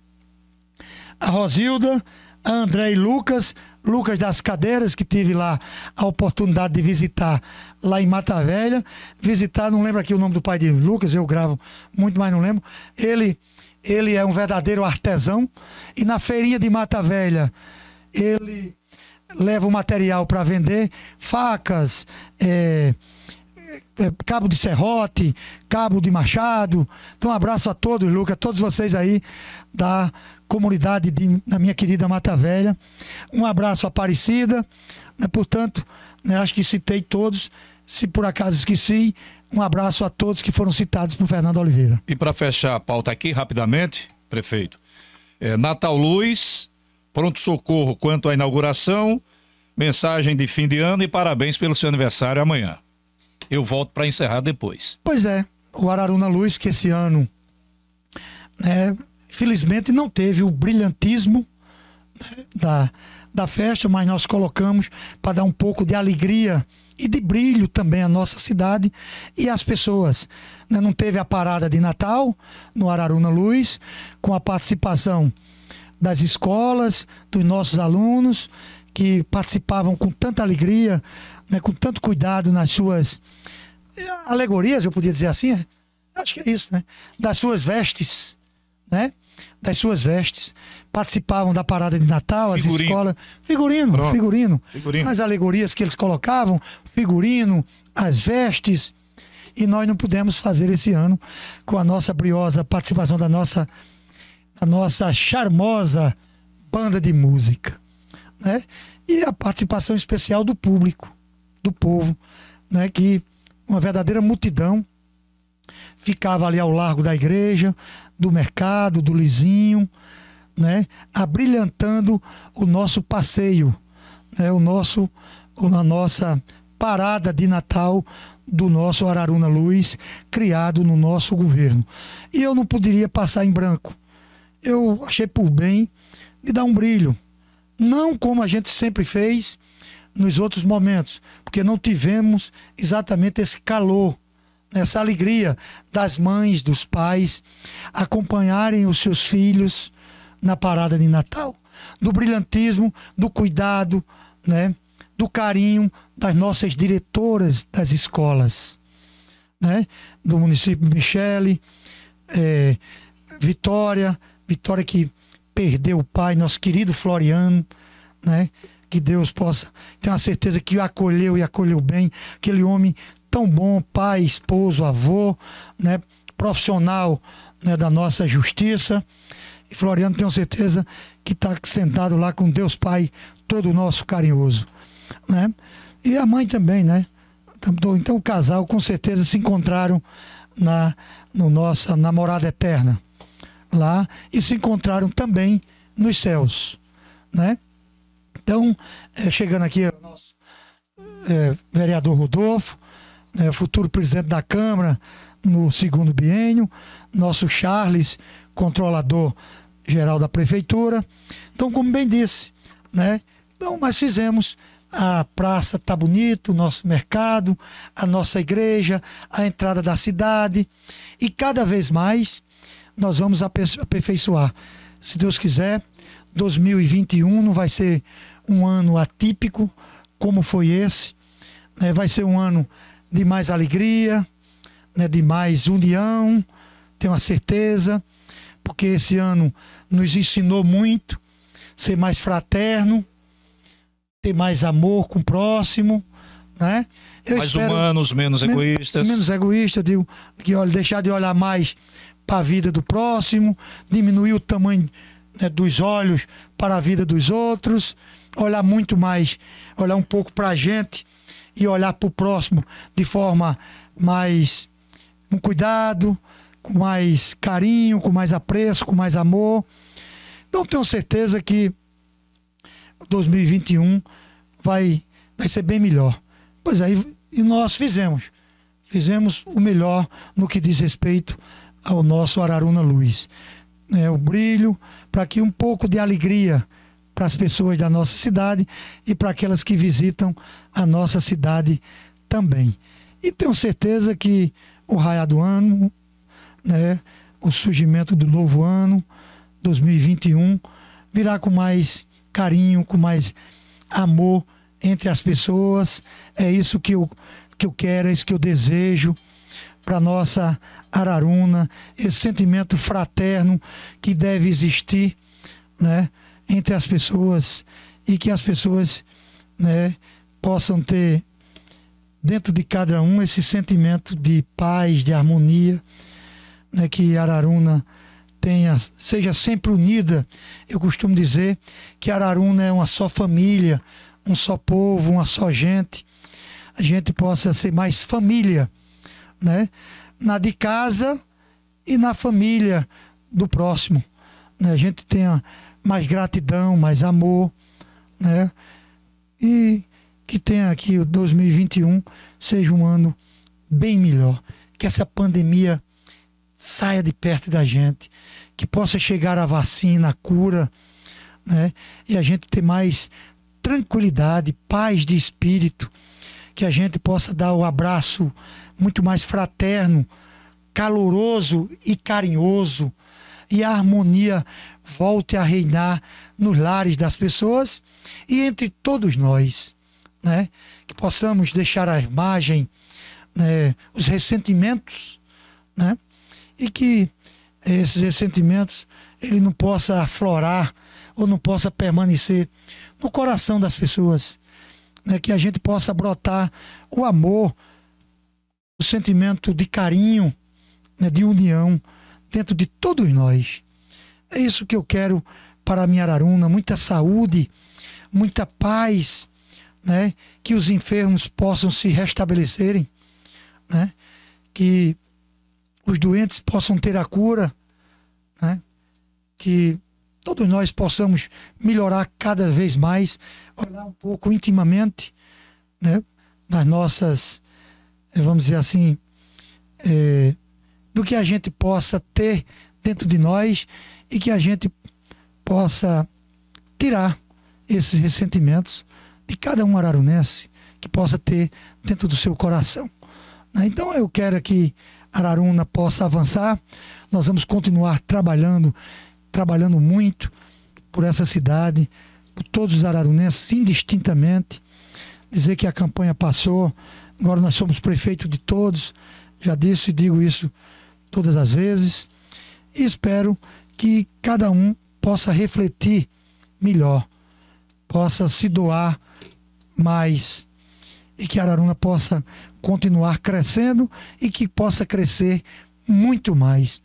A Rosilda, a André e Lucas, Lucas das Cadeiras, que tive lá a oportunidade de visitar lá em Mata Velha. Visitar, não lembro aqui o nome do pai de Lucas, eu gravo muito, mas não lembro. Ele, ele é um verdadeiro artesão. E na feirinha de Mata Velha, ele leva o material para vender, facas, é, é, é, cabo de serrote, cabo de machado. Então, um abraço a todos, Lucas, a todos vocês aí da comunidade de, da minha querida Mata Velha. Um abraço Aparecida. Né? Portanto, né, acho que citei todos. Se por acaso esqueci, um abraço a todos que foram citados por Fernando Oliveira. E para fechar a pauta aqui rapidamente, prefeito, é, Natal Luz, pronto-socorro quanto à inauguração, mensagem de fim de ano e parabéns pelo seu aniversário amanhã. Eu volto para encerrar depois. Pois é, o Araruna Luz, que esse ano é Felizmente não teve o brilhantismo né, da, da festa, mas nós colocamos para dar um pouco de alegria e de brilho também à nossa cidade e às pessoas. Né. Não teve a parada de Natal no Araruna Luz, com a participação das escolas, dos nossos alunos, que participavam com tanta alegria, né, com tanto cuidado nas suas alegorias, eu podia dizer assim, é, acho que é isso, né? Das suas vestes, né? das suas vestes. Participavam da parada de Natal, figurino. as escolas. Figurino, figurino, figurino. As alegorias que eles colocavam, figurino, as vestes. E nós não pudemos fazer esse ano com a nossa briosa participação da nossa, da nossa charmosa banda de música. Né? E a participação especial do público, do povo, né? que uma verdadeira multidão ficava ali ao largo da igreja, do mercado, do Lizinho, né? abrilhantando o nosso passeio, né? o nosso, a nossa parada de Natal do nosso Araruna Luz, criado no nosso governo. E eu não poderia passar em branco. Eu achei por bem de dar um brilho. Não como a gente sempre fez nos outros momentos, porque não tivemos exatamente esse calor essa alegria das mães, dos pais, acompanharem os seus filhos na parada de Natal, do brilhantismo, do cuidado, né? do carinho das nossas diretoras das escolas, né? do município Michele, é, Vitória, Vitória que perdeu o pai, nosso querido Floriano, né? que Deus possa ter a certeza que o acolheu e acolheu bem. Aquele homem tão bom, pai, esposo, avô, né, profissional né, da nossa justiça. E Floriano, tenho certeza que está sentado lá com Deus Pai, todo nosso carinhoso. Né? E a mãe também, né? Então o casal com certeza se encontraram na no nossa namorada eterna lá e se encontraram também nos céus, né? Então, é, chegando aqui o nosso é, vereador Rodolfo, é, futuro presidente da Câmara no segundo biênio, nosso Charles, controlador geral da prefeitura. Então, como bem disse, né? Então, mas fizemos a praça tá bonito, o nosso mercado, a nossa igreja, a entrada da cidade e cada vez mais nós vamos aperfeiçoar. Se Deus quiser, 2021 não vai ser um ano atípico como foi esse, né? vai ser um ano de mais alegria, né, de mais união, tenho a certeza, porque esse ano nos ensinou muito ser mais fraterno, ter mais amor com o próximo, né? Eu mais humanos, menos men egoístas. Menos egoísta, digo, que olha, deixar de olhar mais para a vida do próximo, diminuir o tamanho né, dos olhos para a vida dos outros, olhar muito mais, olhar um pouco para a gente e olhar para o próximo de forma mais com cuidado, com mais carinho, com mais apreço, com mais amor. Então tenho certeza que 2021 vai, vai ser bem melhor. Pois aí é, e nós fizemos. Fizemos o melhor no que diz respeito ao nosso Araruna Luz. É, o brilho, para que um pouco de alegria para as pessoas da nossa cidade e para aquelas que visitam a nossa cidade também. E tenho certeza que o raio do ano, né, o surgimento do novo ano 2021, virá com mais carinho, com mais amor entre as pessoas. É isso que eu, que eu quero, é isso que eu desejo para nossa Araruna, esse sentimento fraterno que deve existir, né? entre as pessoas e que as pessoas né, possam ter dentro de cada um esse sentimento de paz, de harmonia, né, que Araruna tenha, seja sempre unida. Eu costumo dizer que Araruna é uma só família, um só povo, uma só gente. A gente possa ser mais família, né? Na de casa e na família do próximo. Né? A gente tenha mais gratidão, mais amor, né? E que tenha aqui o 2021 seja um ano bem melhor, que essa pandemia saia de perto da gente, que possa chegar a vacina, a cura, né? E a gente ter mais tranquilidade, paz de espírito, que a gente possa dar o um abraço muito mais fraterno, caloroso e carinhoso e a harmonia volte a reinar nos lares das pessoas e entre todos nós, né? Que possamos deixar à margem né, os ressentimentos, né? E que esses ressentimentos ele não possa aflorar ou não possa permanecer no coração das pessoas, né? Que a gente possa brotar o amor, o sentimento de carinho, né, de união dentro de todos nós. É isso que eu quero para a minha Araruna, muita saúde, muita paz, né? Que os enfermos possam se restabelecerem, né? Que os doentes possam ter a cura, né? Que todos nós possamos melhorar cada vez mais, olhar um pouco intimamente, né? Nas nossas, eh, vamos dizer assim, é, do que a gente possa ter dentro de nós e que a gente possa tirar esses ressentimentos de cada um ararunense que possa ter dentro do seu coração. Né? Então eu quero que Araruna possa avançar. Nós vamos continuar trabalhando, trabalhando muito por essa cidade, por todos os ararunenses indistintamente. Dizer que a campanha passou, agora nós somos prefeito de todos. Já disse e digo isso todas as vezes. E espero que cada um possa refletir melhor, possa se doar mais e que Araruna possa continuar crescendo e que possa crescer muito mais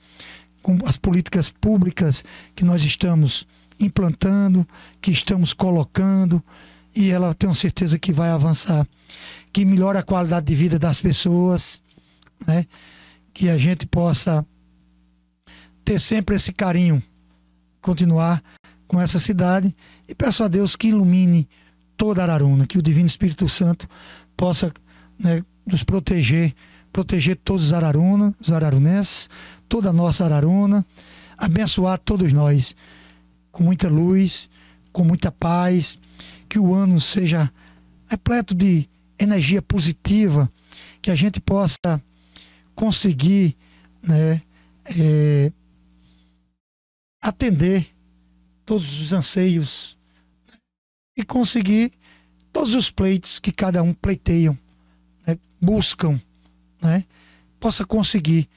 com as políticas públicas que nós estamos implantando, que estamos colocando e ela tenho certeza que vai avançar, que melhora a qualidade de vida das pessoas, né? Que a gente possa ter sempre esse carinho, continuar com essa cidade e peço a Deus que ilumine toda Araruna, que o Divino Espírito Santo possa né, nos proteger, proteger todos os Araruna, os ararunenses, toda a nossa Araruna, abençoar todos nós com muita luz, com muita paz, que o ano seja repleto de energia positiva, que a gente possa conseguir né, eh, atender todos os anseios e conseguir todos os pleitos que cada um pleiteiam, né, buscam, né, possa conseguir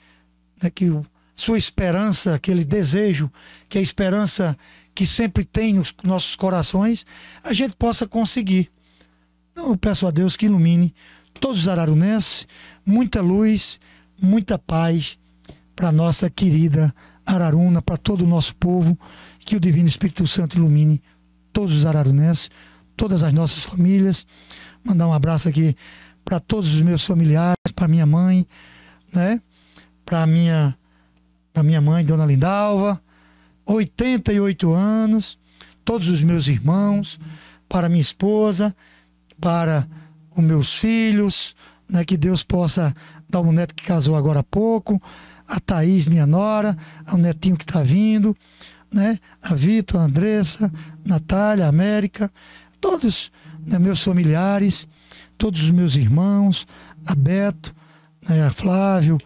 né, que o, sua esperança, aquele desejo, que a esperança que sempre tem nos nossos corações, a gente possa conseguir. Então eu peço a Deus que ilumine todos os ararunenses, muita luz, muita paz para nossa querida Araruna, para todo o nosso povo, que o Divino Espírito Santo ilumine todos os ararunenses, todas as nossas famílias. Mandar um abraço aqui para todos os meus familiares, para minha mãe, né? Para minha para minha mãe, Dona Lindalva, 88 anos, todos os meus irmãos, para minha esposa, para os meus filhos, né? Que Deus possa dar um neto que casou agora há pouco, a Thaís, minha nora, ao netinho que está vindo, né? a Vitor, a Andressa, Natália, a América, todos né, meus familiares, todos os meus irmãos, a Beto, né, a Flávio,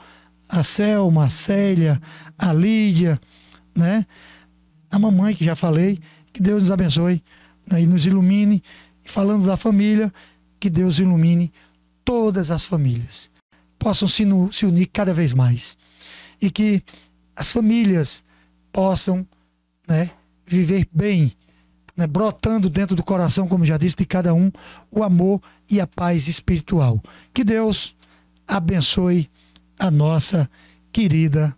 a Selma, a Célia, a Lídia, né? a mamãe que já falei, que Deus nos abençoe né, e nos ilumine. E falando da família, que Deus ilumine todas as famílias. Possam se, no, se unir cada vez mais e que as famílias possam né, viver bem, né, brotando dentro do coração, como já disse, de cada um, o amor e a paz espiritual. Que Deus abençoe a nossa querida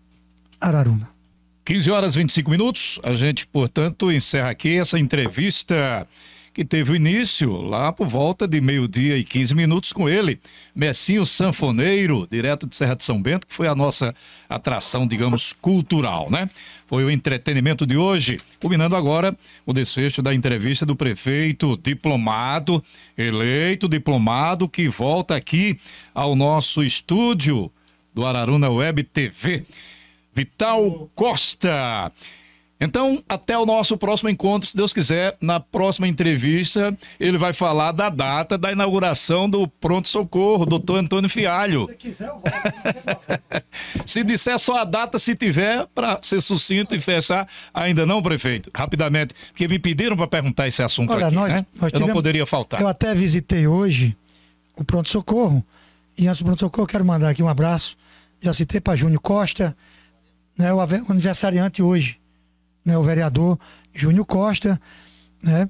Araruna. 15 horas 25 minutos. A gente, portanto, encerra aqui essa entrevista que teve início lá por volta de meio-dia e 15 minutos com ele, Messinho Sanfoneiro, direto de Serra de São Bento, que foi a nossa atração, digamos, cultural, né? Foi o entretenimento de hoje, culminando agora o desfecho da entrevista do prefeito diplomado, eleito diplomado, que volta aqui ao nosso estúdio do Araruna Web TV. Vital Costa. Então, até o nosso próximo encontro, se Deus quiser. Na próxima entrevista, ele vai falar da data da inauguração do Pronto Socorro, doutor Antônio Fialho. Se quiser, eu vou. <laughs> se disser só a data, se tiver, para ser sucinto e fechar, ainda não, prefeito, rapidamente, porque me pediram para perguntar esse assunto Olha, aqui. Nós, né? nós tivemos, não poderia faltar. Eu até visitei hoje o Pronto Socorro, e antes do Pronto Socorro, eu quero mandar aqui um abraço. Já citei para Júnior Costa, né, o aniversariante hoje né, o vereador Júnior Costa, né,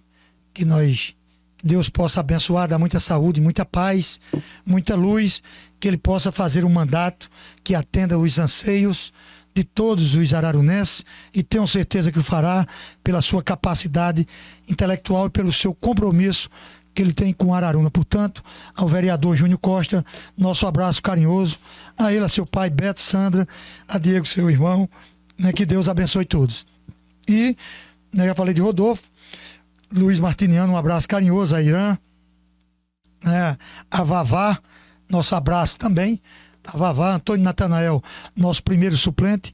que nós que Deus possa abençoar, dar muita saúde, muita paz, muita luz, que ele possa fazer um mandato que atenda os anseios de todos os ararunés e tenho certeza que o fará pela sua capacidade intelectual e pelo seu compromisso que ele tem com Araruna. Portanto, ao vereador Júnior Costa, nosso abraço carinhoso, a ele, a seu pai Beto Sandra, a Diego, seu irmão, né, que Deus abençoe todos. E né, já falei de Rodolfo, Luiz Martiniano, um abraço carinhoso, a Irã, né, a Vavá, nosso abraço também. A Vavá, Antônio Natanael, nosso primeiro suplente,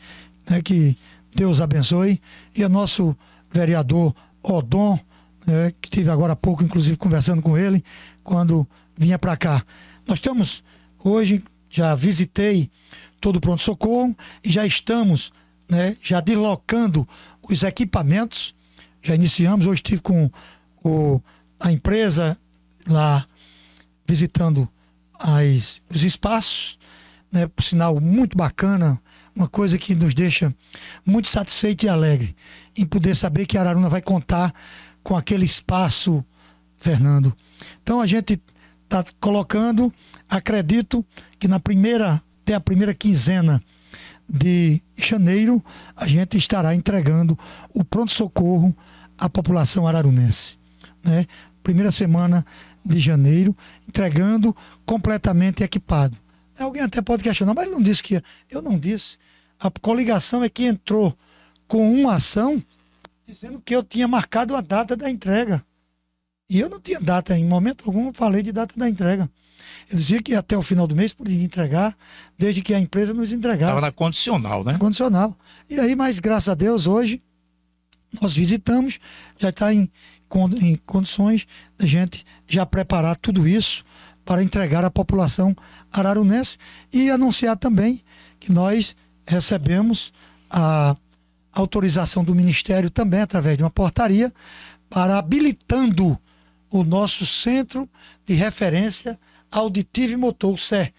né, que Deus abençoe. E o nosso vereador Odon, né, que tive agora há pouco, inclusive, conversando com ele, quando vinha para cá. Nós estamos hoje, já visitei todo o pronto-socorro e já estamos né, já deslocando os equipamentos. Já iniciamos, hoje estive com o, a empresa lá visitando as, os espaços, né? por sinal muito bacana, uma coisa que nos deixa muito satisfeito e alegre em poder saber que Araruna vai contar com aquele espaço, Fernando. Então a gente está colocando, acredito que na primeira até a primeira quinzena de janeiro, a gente estará entregando o pronto-socorro à população ararunense. Né? Primeira semana de janeiro, entregando completamente equipado. Alguém até pode questionar, mas ele não disse que ia. Eu não disse. A coligação é que entrou com uma ação dizendo que eu tinha marcado a data da entrega. E eu não tinha data, em momento algum eu falei de data da entrega. Ele dizia que até o final do mês podia entregar, desde que a empresa nos entregasse. Estava na condicional, né? condicional. E aí, mas graças a Deus, hoje nós visitamos, já está em, em condições da gente já preparar tudo isso para entregar à população ararunense e anunciar também que nós recebemos a autorização do Ministério também, através de uma portaria, para habilitando o nosso centro de referência Auditivo e motor, o CER,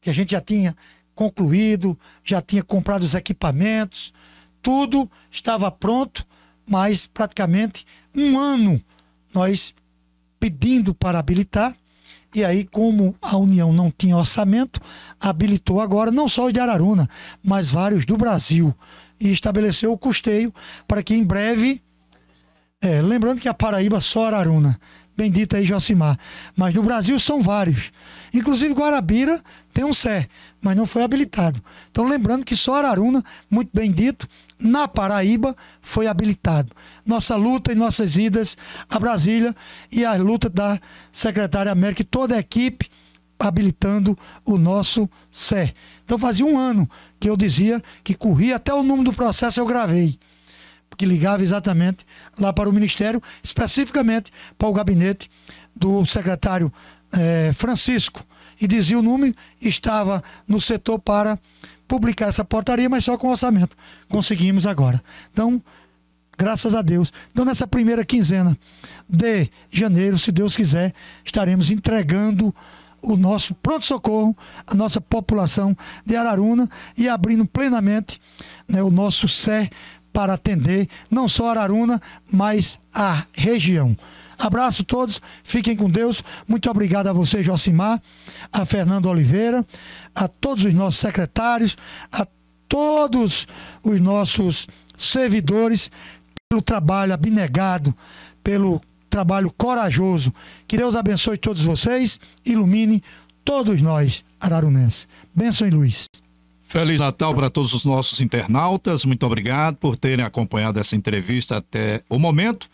que a gente já tinha concluído, já tinha comprado os equipamentos, tudo estava pronto, mas praticamente um ano nós pedindo para habilitar. E aí, como a União não tinha orçamento, habilitou agora não só o de Araruna, mas vários do Brasil. E estabeleceu o custeio para que em breve. É, lembrando que a Paraíba só Araruna Bendito aí Josimar. Mas no Brasil são vários. Inclusive Guarabira tem um SÉ, mas não foi habilitado. Então lembrando que só Araruna, muito bem dito, na Paraíba foi habilitado. Nossa luta e nossas idas a Brasília e a luta da secretária América e toda a equipe habilitando o nosso SÉ. Então fazia um ano que eu dizia que corria até o número do processo eu gravei que ligava exatamente lá para o Ministério, especificamente para o gabinete do secretário eh, Francisco. E dizia o número, estava no setor para publicar essa portaria, mas só com orçamento. Conseguimos agora. Então, graças a Deus. Então, nessa primeira quinzena de janeiro, se Deus quiser, estaremos entregando o nosso pronto-socorro à nossa população de Araruna e abrindo plenamente né, o nosso SÉ para atender não só Araruna, mas a região. Abraço a todos, fiquem com Deus. Muito obrigado a você, Josimar, a Fernando Oliveira, a todos os nossos secretários, a todos os nossos servidores pelo trabalho abnegado, pelo trabalho corajoso. Que Deus abençoe todos vocês, ilumine todos nós, ararunenses. Benção e luz. Feliz Natal para todos os nossos internautas. Muito obrigado por terem acompanhado essa entrevista até o momento.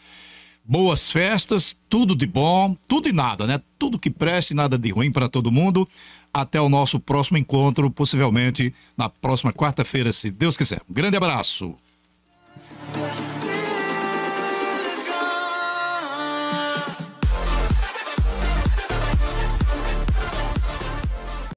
Boas festas, tudo de bom, tudo e nada, né? Tudo que preste, nada de ruim para todo mundo. Até o nosso próximo encontro, possivelmente na próxima quarta-feira, se Deus quiser. Um grande abraço.